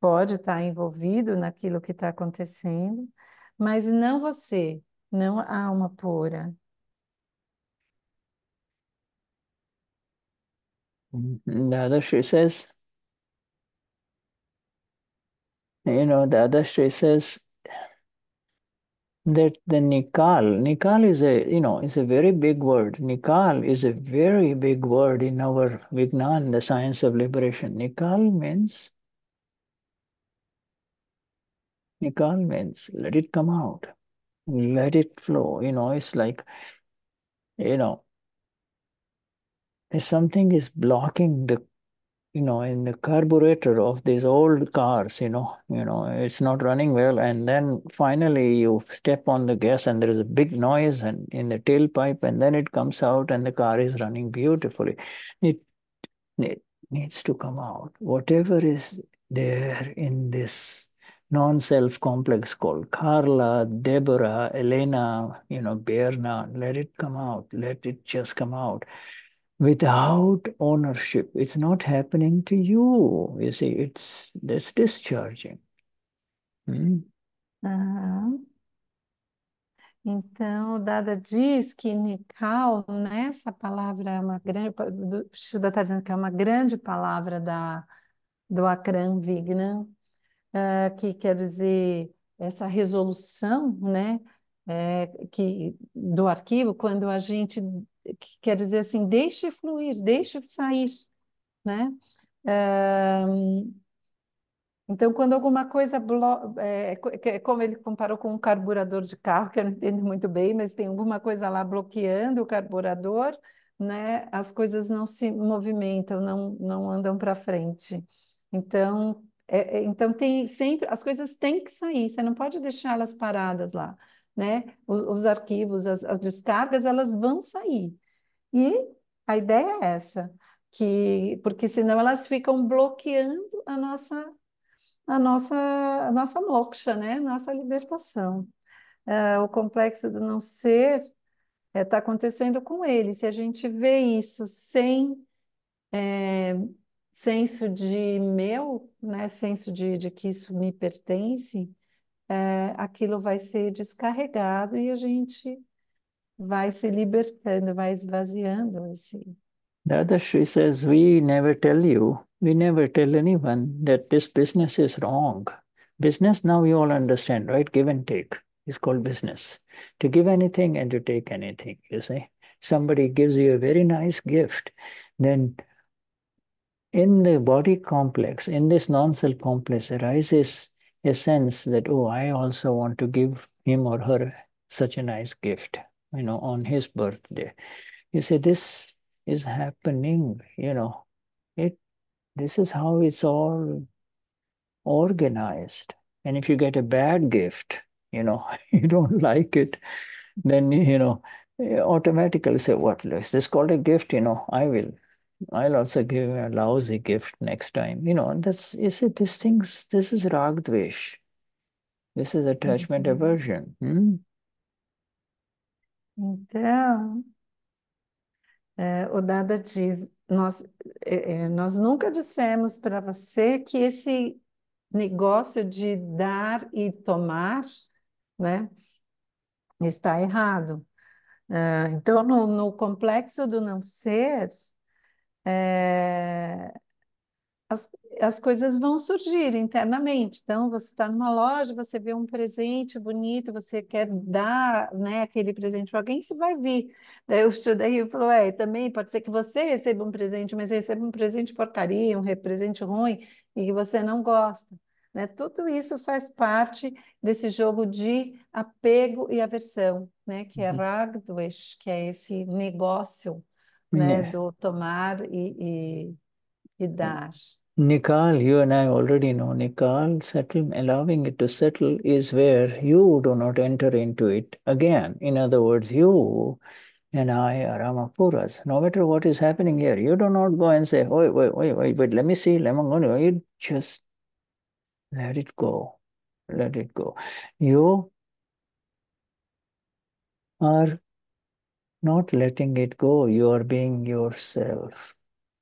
pode estar envolvido naquilo que está acontecendo, mas não você, não a alma pura. The other says, you know, the other says that the Nikal, Nikal is a, you know, is a very big word. Nikal is a very big word in our Vignan, the science of liberation. Nikal means निकाल means let it come out, let it flow. You know, it's like, you know, if something is blocking the, you know, in the carburetor of these old cars, you know, you know, it's not running well, and then finally you step on the gas and there is a big noise and in the tailpipe, and then it comes out and the car is running beautifully. It, it needs to come out. Whatever is there in this non-self complex called Carla, Deborah, Elena, you know, Berna. Let it come out. Let it just come out. Without ownership, it's not happening to you. You see, it's this discharging. Hmm? Uhum. Então, Dada diz que Nikal, nessa palavra é uma grande, o Shuddha está dizendo que é uma grande palavra da, do Akram Vignan uh, que quer dizer essa resolução, né, é, que do arquivo, quando a gente que quer dizer assim, deixe fluir, deixe sair, né? Uh, então, quando alguma coisa, é, como ele comparou com um carburador de carro, que eu não entendo muito bem, mas tem alguma coisa lá bloqueando o carburador, né? As coisas não se movimentam, não, não andam para frente. Então, é, é, então tem sempre as coisas têm que sair, você não pode deixá-las paradas lá, né? Os, os arquivos, as, as, descargas, elas vão sair. E a ideia é essa, que porque senão elas ficam bloqueando a nossa a nossa a nossa moksha, né? Nossa libertação. É, o complexo do não ser está é, tá acontecendo com ele. Se a gente vê isso sem é, senso de meu, né, senso de, de que isso me pertence, é, aquilo vai ser descarregado e a gente vai se libertando, vai esvaziando esse. Dada Shri says, we never tell you, we never tell anyone that this business is wrong. Business now you all understand, right? Give and take is called business. To give anything and to take anything, you see. Somebody gives you a very nice gift, then in the body complex, in this non-self complex arises a sense that, oh, I also want to give him or her such a nice gift, you know, on his birthday. You say, this is happening, you know, it, this is how it's all organized. And if you get a bad gift, you know, you don't like it, then, you know, automatically say, what is this called a gift? You know, I will I'll also give a lousy gift next time. You know, that's you see, these things this is rag dvesh. This is attachment mm -hmm. aversion. Hmm? Então, é, o Dada diz: nós, é, é nós nunca dissemos para você que esse negócio de dar e tomar né, está errado. É, então, no, no complexo do não ser, é, as, as coisas vão surgir internamente. Então, você está numa loja, você vê um presente bonito, você quer dar, né, aquele presente para alguém, isso vai vir. Daí o Chudaí falou, é, também pode ser que você receba um presente, mas receba um presente porcaria, um presente ruim, e que você não gosta. Né? Tudo isso faz parte desse jogo de apego e aversão, né? que é uhum. que é esse negócio Where yeah. do tomar y, y, dar? Nikal, you and I already know Nikal, settle, allowing it to settle is where you do not enter into it again. In other words, you and I are Amapuras. No matter what is happening here, you do not go and say, wait, wait, wait, wait, wait, let me see, let me go. You just let it go. Let it go. You are not letting it go. You are being yourself.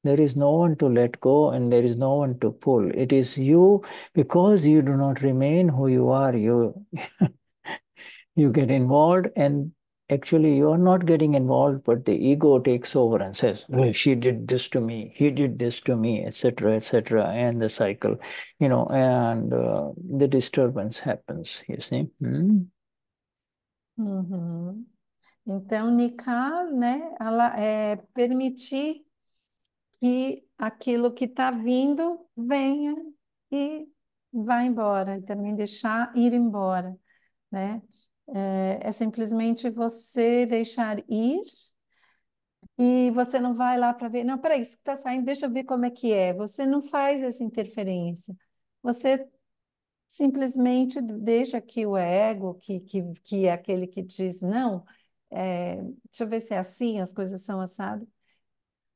There is no one to let go and there is no one to pull. It is you because you do not remain who you are. You, you get involved and actually you are not getting involved, but the ego takes over and says, well, she did this to me, he did this to me, etc., etc. And the cycle, you know, and uh, the disturbance happens, you see. Hmm? Mm-hmm. Mm Então, Nikar, né, ela é permitir que aquilo que está vindo venha e vá embora, e também deixar ir embora, né? É, é simplesmente você deixar ir e você não vai lá para ver, não, peraí, isso que está saindo, deixa eu ver como é que é. Você não faz essa interferência, você simplesmente deixa que o ego, que, que, que é aquele que diz não, é, deixa eu ver se é assim, as coisas são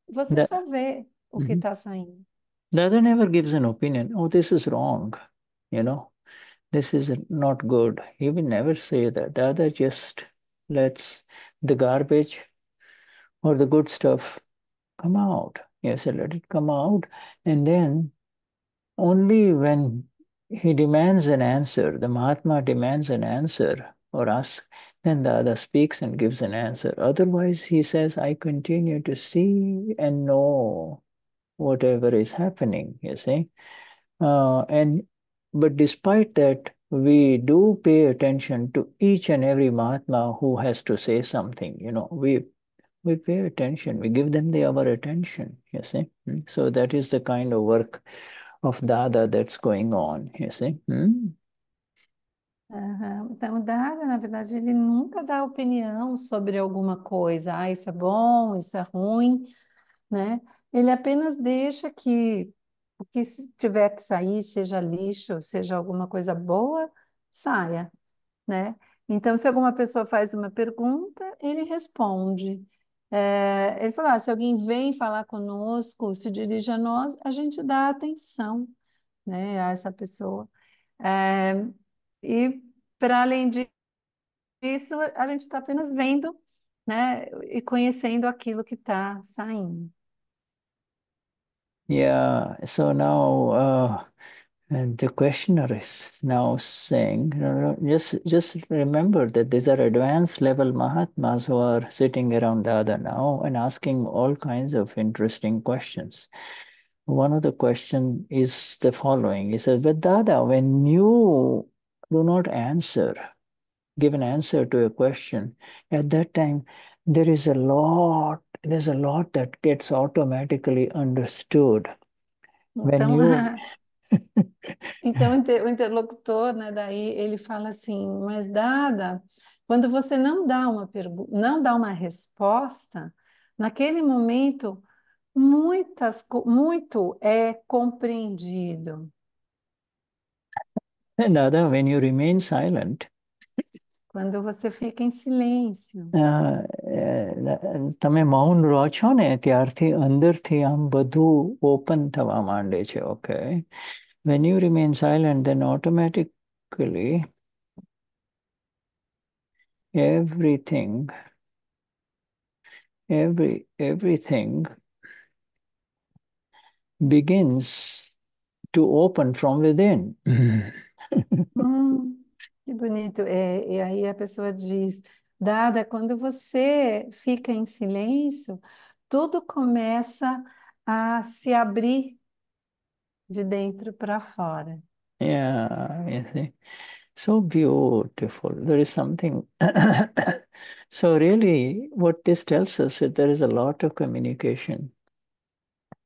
Você That, só vê o que mhm. saindo. The other never gives an opinion. Oh, this is wrong. You know, this is not good. He will never say that. The other just lets the garbage or the good stuff come out. Yes, let it come out. And then only when he demands an answer, the Mahatma demands an answer or asks, then the other speaks and gives an answer. Otherwise, he says, I continue to see and know whatever is happening, you see. Uh, and But despite that, we do pay attention to each and every Mahatma who has to say something, you know. We we pay attention, we give them the our attention, you see. Hmm? So that is the kind of work of Dada that's going on, you see. Hmm? Então, o Dada, né, na verdade, ele nunca dá opinião sobre alguma coisa. Ah, isso é bom, isso é ruim, né? Ele apenas deixa que o que tiver que sair, seja lixo, seja alguma coisa boa, saia, né? Então, se alguma pessoa faz uma pergunta, ele responde. É, ele fala, ah, se alguém vem falar conosco, se dirige a nós, a gente dá atenção, né, a essa pessoa. É, e, para além disso, a gente está apenas vendo né, e conhecendo aquilo que está saindo. Yeah, so now uh, the questioner is now saying, just just remember that these are advanced level Mahatmas who are sitting around Dada now and asking all kinds of interesting questions. One of the question is the following: He says, "But Dada, when you do not answer, give an answer to a question, at that time there is a lot, there's a lot that gets automatically understood. Então, you... então o interlocutor, né, daí ele fala assim, mas dada, quando você não dá uma pergunta, não dá uma resposta, naquele momento muitas muito é compreendido. And other, when you remain silent, Quando você fica em silêncio. Ah, eh, તમે મૌન રહો છો ને ત્યારથી અંદરથી આમ બધું ઓપન થવા માંડે છે okay when you remain silent then automatically everything every everything begins to open from within mm-hmm. Hum, que bonito. É, e aí a pessoa diz, Dada, quando você fica em silêncio, tudo começa a se abrir de dentro para fora. Yeah, you So beautiful. There is something. So really, what this tells us is that there is a lot of communication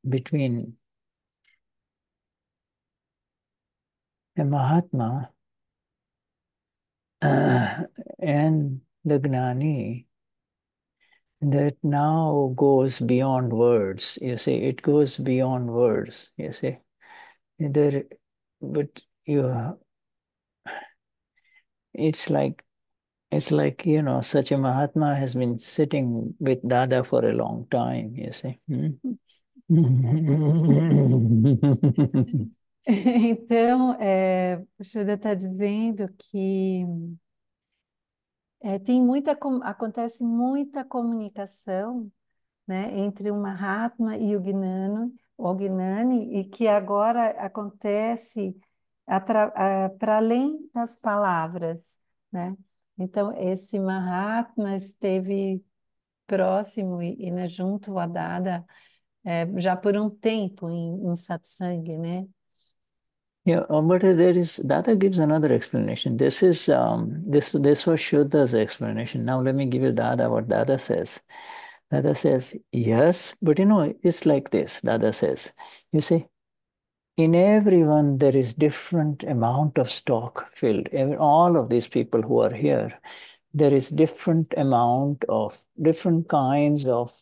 between a Mahatma uh, and the Gnani that now goes beyond words. You see, it goes beyond words. You see, there, but you, it's like, it's like you know, such a Mahatma has been sitting with Dada for a long time. You see. Hmm? Então, é, o Shuddha está dizendo que é, tem muita, acontece muita comunicação né, entre o Mahatma e o Gnani, o Gnani, e que agora acontece é, para além das palavras, né? Então, esse Mahatma esteve próximo e, e né, junto a Dada é, já por um tempo em, em satsang, né? Yeah, um, but uh, there is Dada gives another explanation. This is um, this this was Shuddha's explanation. Now let me give you Dada what Dada says. Dada says yes, but you know it's like this. Dada says, you see, in everyone there is different amount of stock filled. All of these people who are here, there is different amount of different kinds of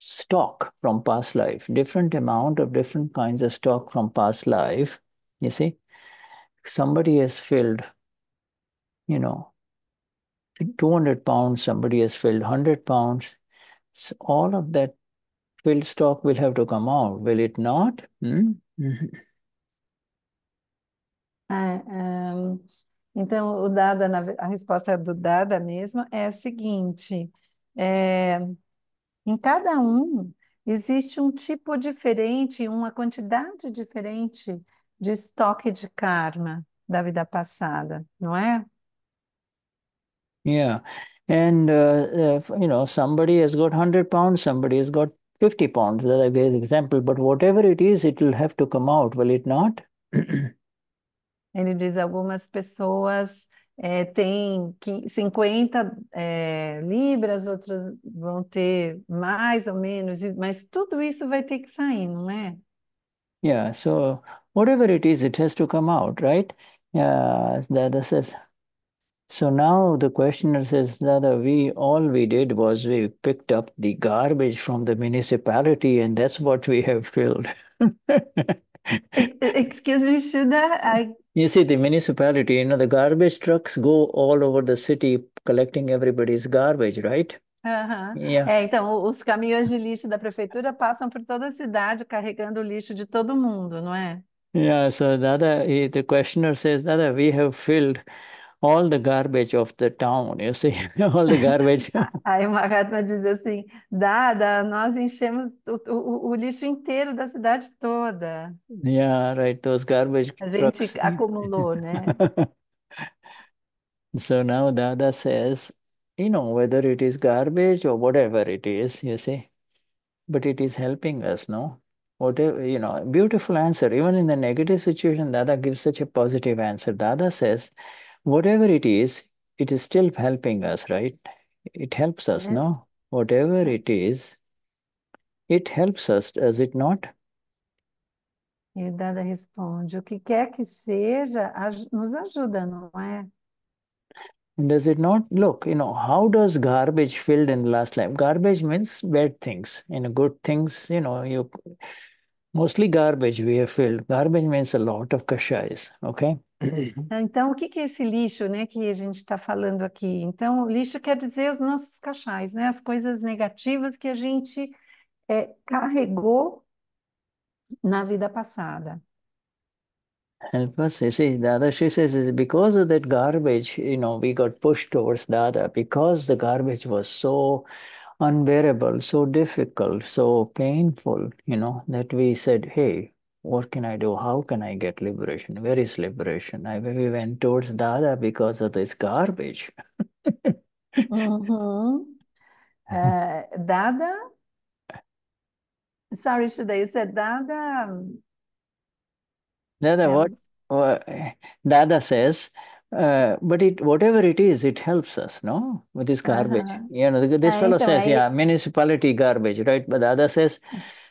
stock from past life, different amount of different kinds of stock from past life You see, somebody has filled, you know, 200 pounds, somebody has filled 100 pounds. So all of that filled stock will have to come out, will it not? Hmm? Ah, um, mm-hmm. é, é, então, o Dada, a resposta do Dada mesmo é a seguinte: é, em cada um existe um tipo diferente, uma quantidade diferente de estoque de karma da vida passada, não é? Yeah. And uh, uh you know, somebody has got 100 pounds, somebody has got 50 pounds. That I gave example, but whatever it is, it will have to come out, will it not? Ele diz algumas pessoas é, têm 50 é, eh, libras, outras vão ter mais ou menos, mas tudo isso vai ter que sair, não é? Yeah, so whatever it is, it has to come out, right? Uh, Dada says, so now the questioner says, Dada, we all we did was we picked up the garbage from the municipality and that's what we have filled. Excuse me, Shuddha. I... You see, the municipality, you know, the garbage trucks go all over the city collecting everybody's garbage, right? Uhum. Yeah. É, então, os caminhões de lixo da prefeitura passam por toda a cidade carregando o lixo de todo mundo, não é? Yeah, so the other he- the questioner says that we have filled all the garbage of the town, you see, all the garbage. Aí o Mahatma diz assim: Dada, nós enchemos o, o, o lixo inteiro da cidade toda. Yeah, right, those garbage A trucks. acumulou, né? So now Dada says, you know, whether it is garbage or whatever it is, you see, but it is helping us, no? whatever you know beautiful answer even in the negative situation dada gives such a positive answer dada says whatever it is it is still helping us right it helps us yeah. no whatever it is it helps us does it not E Dada responde: o que quer que seja, nos ajuda, não é? does it not look you know how does garbage filled in the last life garbage means bad things you know good things you know you mostly garbage we have filled garbage means a lot of kashais okay uhum. ah, Então, o que é esse lixo, né, que a gente está falando aqui? Então, lixo quer dizer os nossos cachais, né, as coisas negativas que a gente é, carregou na vida passada. Help us. You see, the other, she says, is because of that garbage, you know, we got pushed towards Dada because the garbage was so unbearable, so difficult, so painful, you know, that we said, hey, what can I do? How can I get liberation? Where is liberation? I we went towards Dada because of this garbage. mm-hmm. uh, Dada? Sorry, Shida, you said Dada. Um, Dada, Yeah. what uh, Dada says, uh, but it whatever it is, it helps us, no? With this garbage. Uh-huh. You know, this Right, fellow says, right. yeah, municipality garbage, right? But Dada says,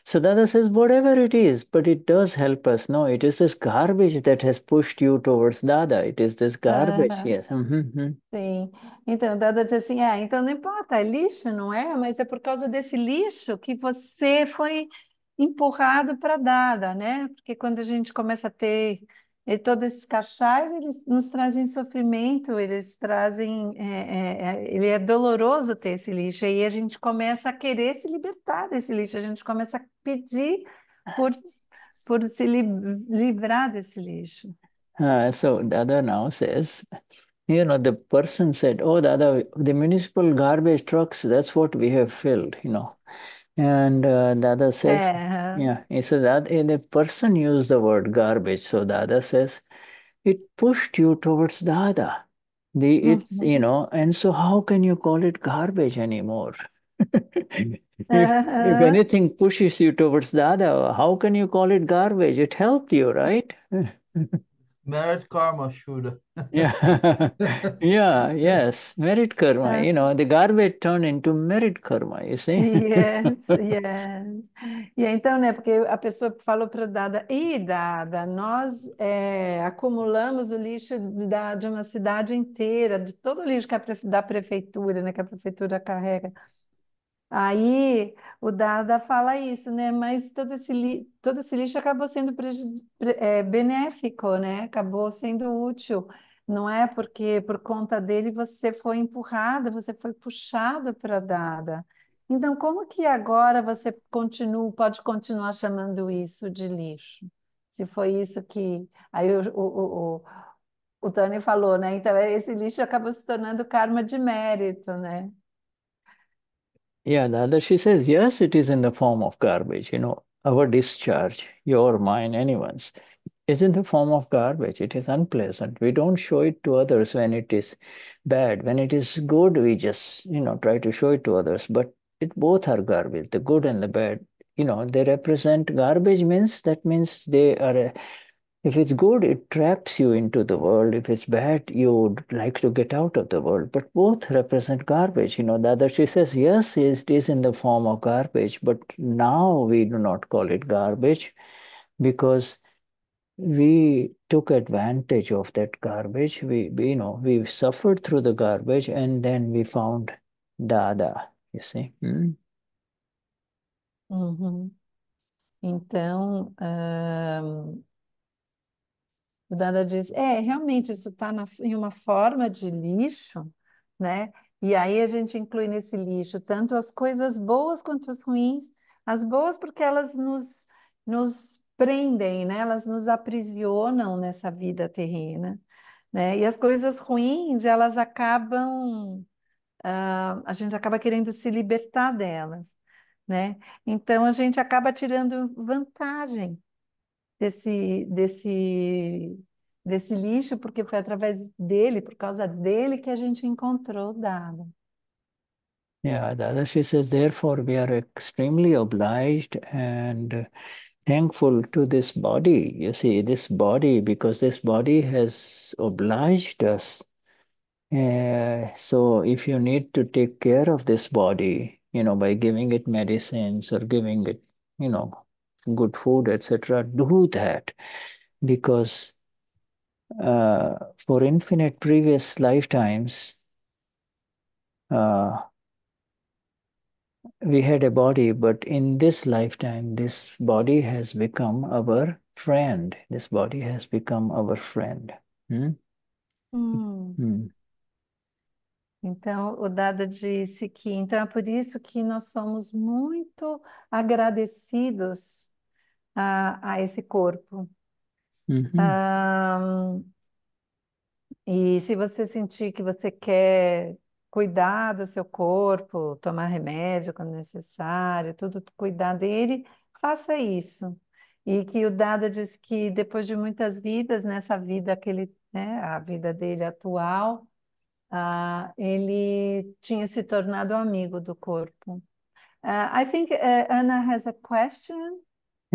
so Dada says, whatever it is, but it does help us. No, it is this garbage that has pushed you towards Dada. It is this garbage. Ah, Yes. Mm-hmm, mm-hmm. sim. Então, Dada diz assim: é, então não importa, é lixo, não é? Mas é por causa desse lixo que você foi. empurrado para dada, né? Porque quando a gente começa a ter eh, todos esses cachais, eles nos trazem sofrimento, eles trazem. É, é, ele é doloroso ter esse lixo, e a gente começa a querer se libertar desse lixo, a gente começa a pedir por, por se li livrar desse lixo. Ah, so Dada now says, you know, the person said, oh, Dada, the municipal garbage trucks, that's what we have filled, you know. And uh, the other says, yeah, he said that and the person used the word garbage. So the other says, it pushed you towards the other. The it's mm-hmm. you know, and so how can you call it garbage anymore? If if anything pushes you towards the other, how can you call it garbage? It helped you, right? Merit karma should. yeah. yeah, yes. Merit karma. You know, the garbage turned into merit karma, you see? yes, yes. E então, né, porque a pessoa falou para Dada, e Dada, nós é, acumulamos o lixo da, de uma cidade inteira, de todo o lixo que a, da prefeitura, né, que a prefeitura carrega. Aí o Dada fala isso, né? Mas todo esse, li todo esse lixo acabou sendo é, benéfico, né? Acabou sendo útil. Não é porque por conta dele você foi empurrada, você foi puxada para Dada. Então, como que agora você continua, pode continuar chamando isso de lixo? Se foi isso que. Aí o, o, o, o Tony falou, né? Então, esse lixo acabou se tornando karma de mérito, né? Yeah, the other, she says, yes, it is in the form of garbage. You know, our discharge, your, mine, anyone's, is in the form of garbage. It is unpleasant. We don't show it to others when it is bad. When it is good, we just, you know, try to show it to others. But it both are garbage, the good and the bad. You know, they represent garbage means that means they are a if it's good, it traps you into the world. If it's bad, you would like to get out of the world. But both represent garbage. You know, the other she says, yes, it is in the form of garbage, but now we do not call it garbage because we took advantage of that garbage. We, we you know, we suffered through the garbage and then we found Dada, you see. Hmm? Uhum. Então, um... O Dada diz: é, realmente, isso está em uma forma de lixo, né? E aí a gente inclui nesse lixo tanto as coisas boas quanto as ruins. As boas, porque elas nos, nos prendem, né? elas nos aprisionam nessa vida terrena. Né? E as coisas ruins, elas acabam. Uh, a gente acaba querendo se libertar delas. Né? Então a gente acaba tirando vantagem desse, desse, desse lixo, porque foi através dele, por causa dele, que a gente encontrou Dada. Yeah, Dada, she says, therefore, we are extremely obliged and thankful to this body. You see, this body, because this body has obliged us. Uh, so, if you need to take care of this body, you know, by giving it medicines or giving it, you know, good food, etc., do that because uh, for infinite previous lifetimes, uh, we had a body, but in this lifetime, this body has become our friend. This body has become our friend. Hmm? hmm. Então, o Dada disse que então é por isso que nós somos muito agradecidos a, a esse corpo. Uhum. e se você sentir que você quer cuidar do seu corpo, tomar remédio quando necessário, tudo cuidar dele, faça isso. E que o Dada diz que depois de muitas vidas, nessa vida que ele, né, a vida dele atual, uh, ele tinha se tornado amigo do corpo. Uh, I think uh, Anna has a question.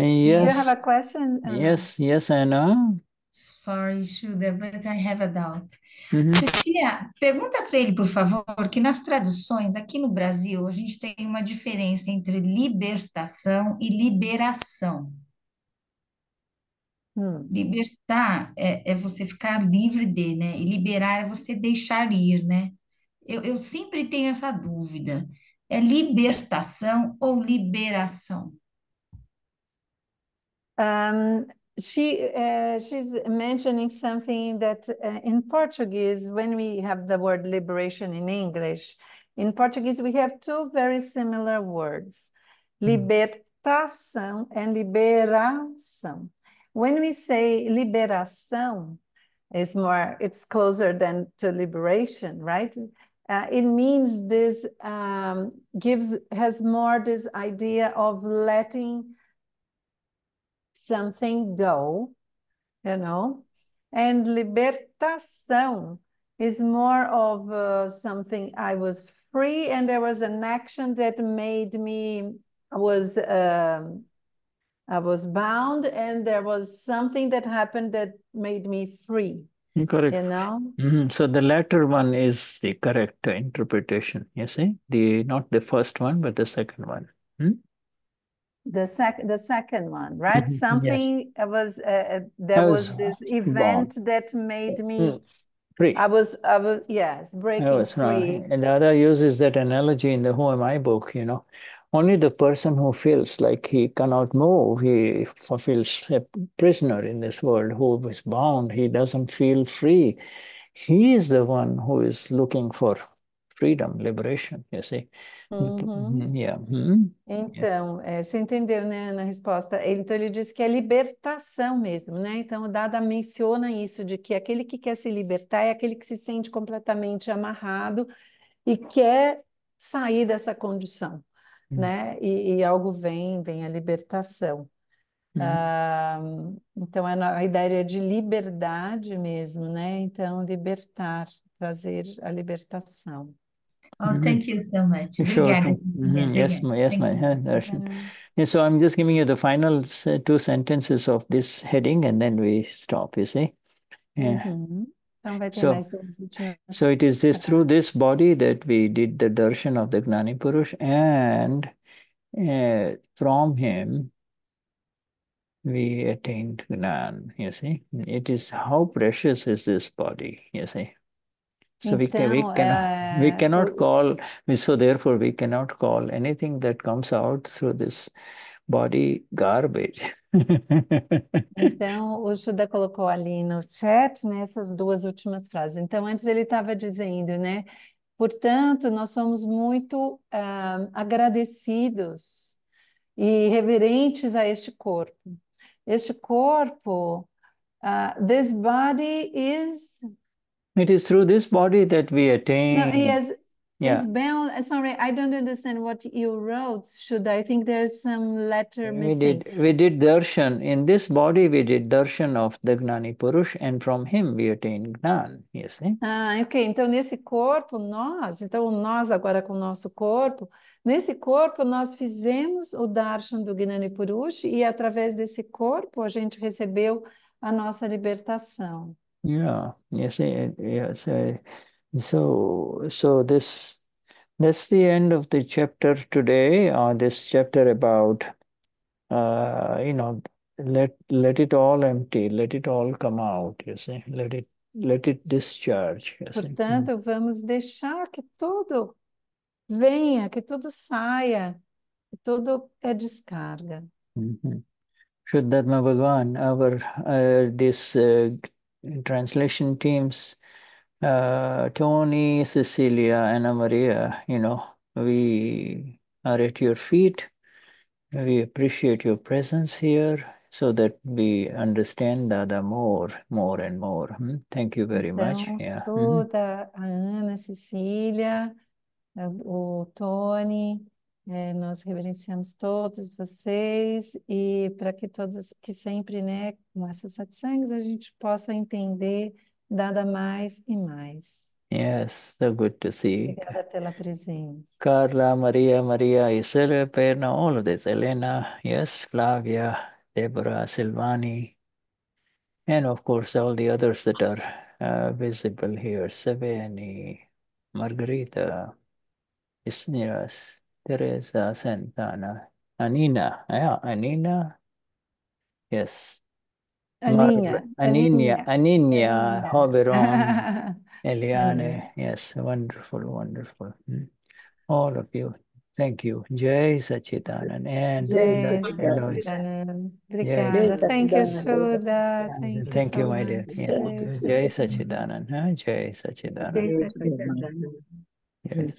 Você Do you pergunta? have a question? Um, yes, yes, I know. Sorry, Shuda, but I have a doubt. Uhum. Cecília, pergunta para ele, por favor, que nas traduções aqui no Brasil a gente tem uma diferença entre libertação e liberação. Hum. Libertar é, é, você ficar livre de, né? E liberar é você deixar ir, né? Eu, eu sempre tenho essa dúvida. É libertação ou liberação? Um, she uh, she's mentioning something that uh, in Portuguese, when we have the word liberation in English, in Portuguese we have two very similar words, hmm. libertação and liberação. When we say liberação, it's more it's closer than to liberation, right? Uh, it means this um, gives has more this idea of letting something go, you know? And libertação is more of uh, something I was free and there was an action that made me, was, uh, I was bound and there was something that happened that made me free. Correct. You know? Mm-hmm. So the latter one is the correct interpretation, you see? The not the first one, but the second one. Hmm? the sec the second one right mm -hmm. something yes. was uh, uh there was, was, this event that made me free mm, i was i was yes breaking was free and the other uses that analogy in the who am i book you know only the person who feels like he cannot move he feels a prisoner in this world who is bound he doesn't feel free he is the one who is looking for freedom, liberation, you see. Então, uhum. Hum, yeah. Uhum. Então, é, você entendeu, né, na resposta. Ele, então, ele disse que é libertação mesmo, né? Então, o Dada menciona isso, de que aquele que quer se libertar é aquele que se sente completamente amarrado e quer sair dessa condição, uhum. né? E, e algo vem, vem a libertação. Uhum. então, é a ideia é de liberdade mesmo, né? Então, libertar, trazer a libertação. Oh, mm-hmm. thank you so much. Sure. Mm-hmm. Yes, my, yes, my, yeah, so I'm just giving you the final two sentences of this heading and then we stop, you see. Yeah. Mm-hmm. So, so it is this through this body that we did the darshan of the Gnani Purush and uh, from him we attained Gnan, you see. It is how precious is this body, you see. So we can, we então, eh, cannot we cannot call so therefore we cannot call anything that comes out through this body garbage. então, o Shuda colocou ali no chat nessas né, duas últimas frases. Então, antes ele estava dizendo, né? Portanto, nós somos muito uh, agradecidos e reverentes a este corpo. Este corpo, uh, this body is It is through this body that we attain. No, yes. Yeah. It's bound. Uh, sorry, I don't understand what you wrote. Should I think there's some letter missing? We did, we did darshan. In this body, we did darshan of the Gnani Purush, and from him we attain Gnan. Yes, eh? Ah, ok. Então, nesse corpo, nós, então nós agora com o nosso corpo, nesse corpo nós fizemos o darshan do Gnani Purush, e através desse corpo a gente recebeu a nossa libertação. Yeah, yes, eh, yes. Eh. So, so this that's the end of the chapter today, or uh, this chapter about uh, you know, let let it all empty, let it all come out. You see, let it let it discharge. You see. Mm. Portanto, vamos deixar que tudo venha, que tudo saia, que tudo é descarga. Mhm. Shri Bhagwan, our uh, this uh, translation teams, uh, Tony, Cecilia, Anna Maria, you know, we are at your feet. We appreciate your presence here so that we understand Dada more, more and more. Hmm? Thank you very então, much. Yeah. Toda mm-hmm. a Ana, Cecília, o Tony, É, nós reverenciamos todos vocês e para que todos que sempre, né, com essas satsangs, a gente possa entender dada mais e mais. Yes, so good to see. Obrigada pela presença. Carla, Maria, Maria, Isela, Perna, all of this, Helena, yes, Flavia, Deborah, Silvani, and of course all the others that are uh, visible here, Seveni, Margarita, Isniras, Teresa Santana. Anina. Yeah, Anina. Yes. Anina. Margaret- Aninia. Aninia Anina. Hoberon. Eliane. Yes, wonderful, wonderful. Hmm. All of you. Thank you. Jai Sachidanand and Jai Eloise. Eloise. Thank you, Sachidanand. Thank you Thank you, so my dear. much. Yeah. Jai Jai Sachidanand. huh? Jai Yes.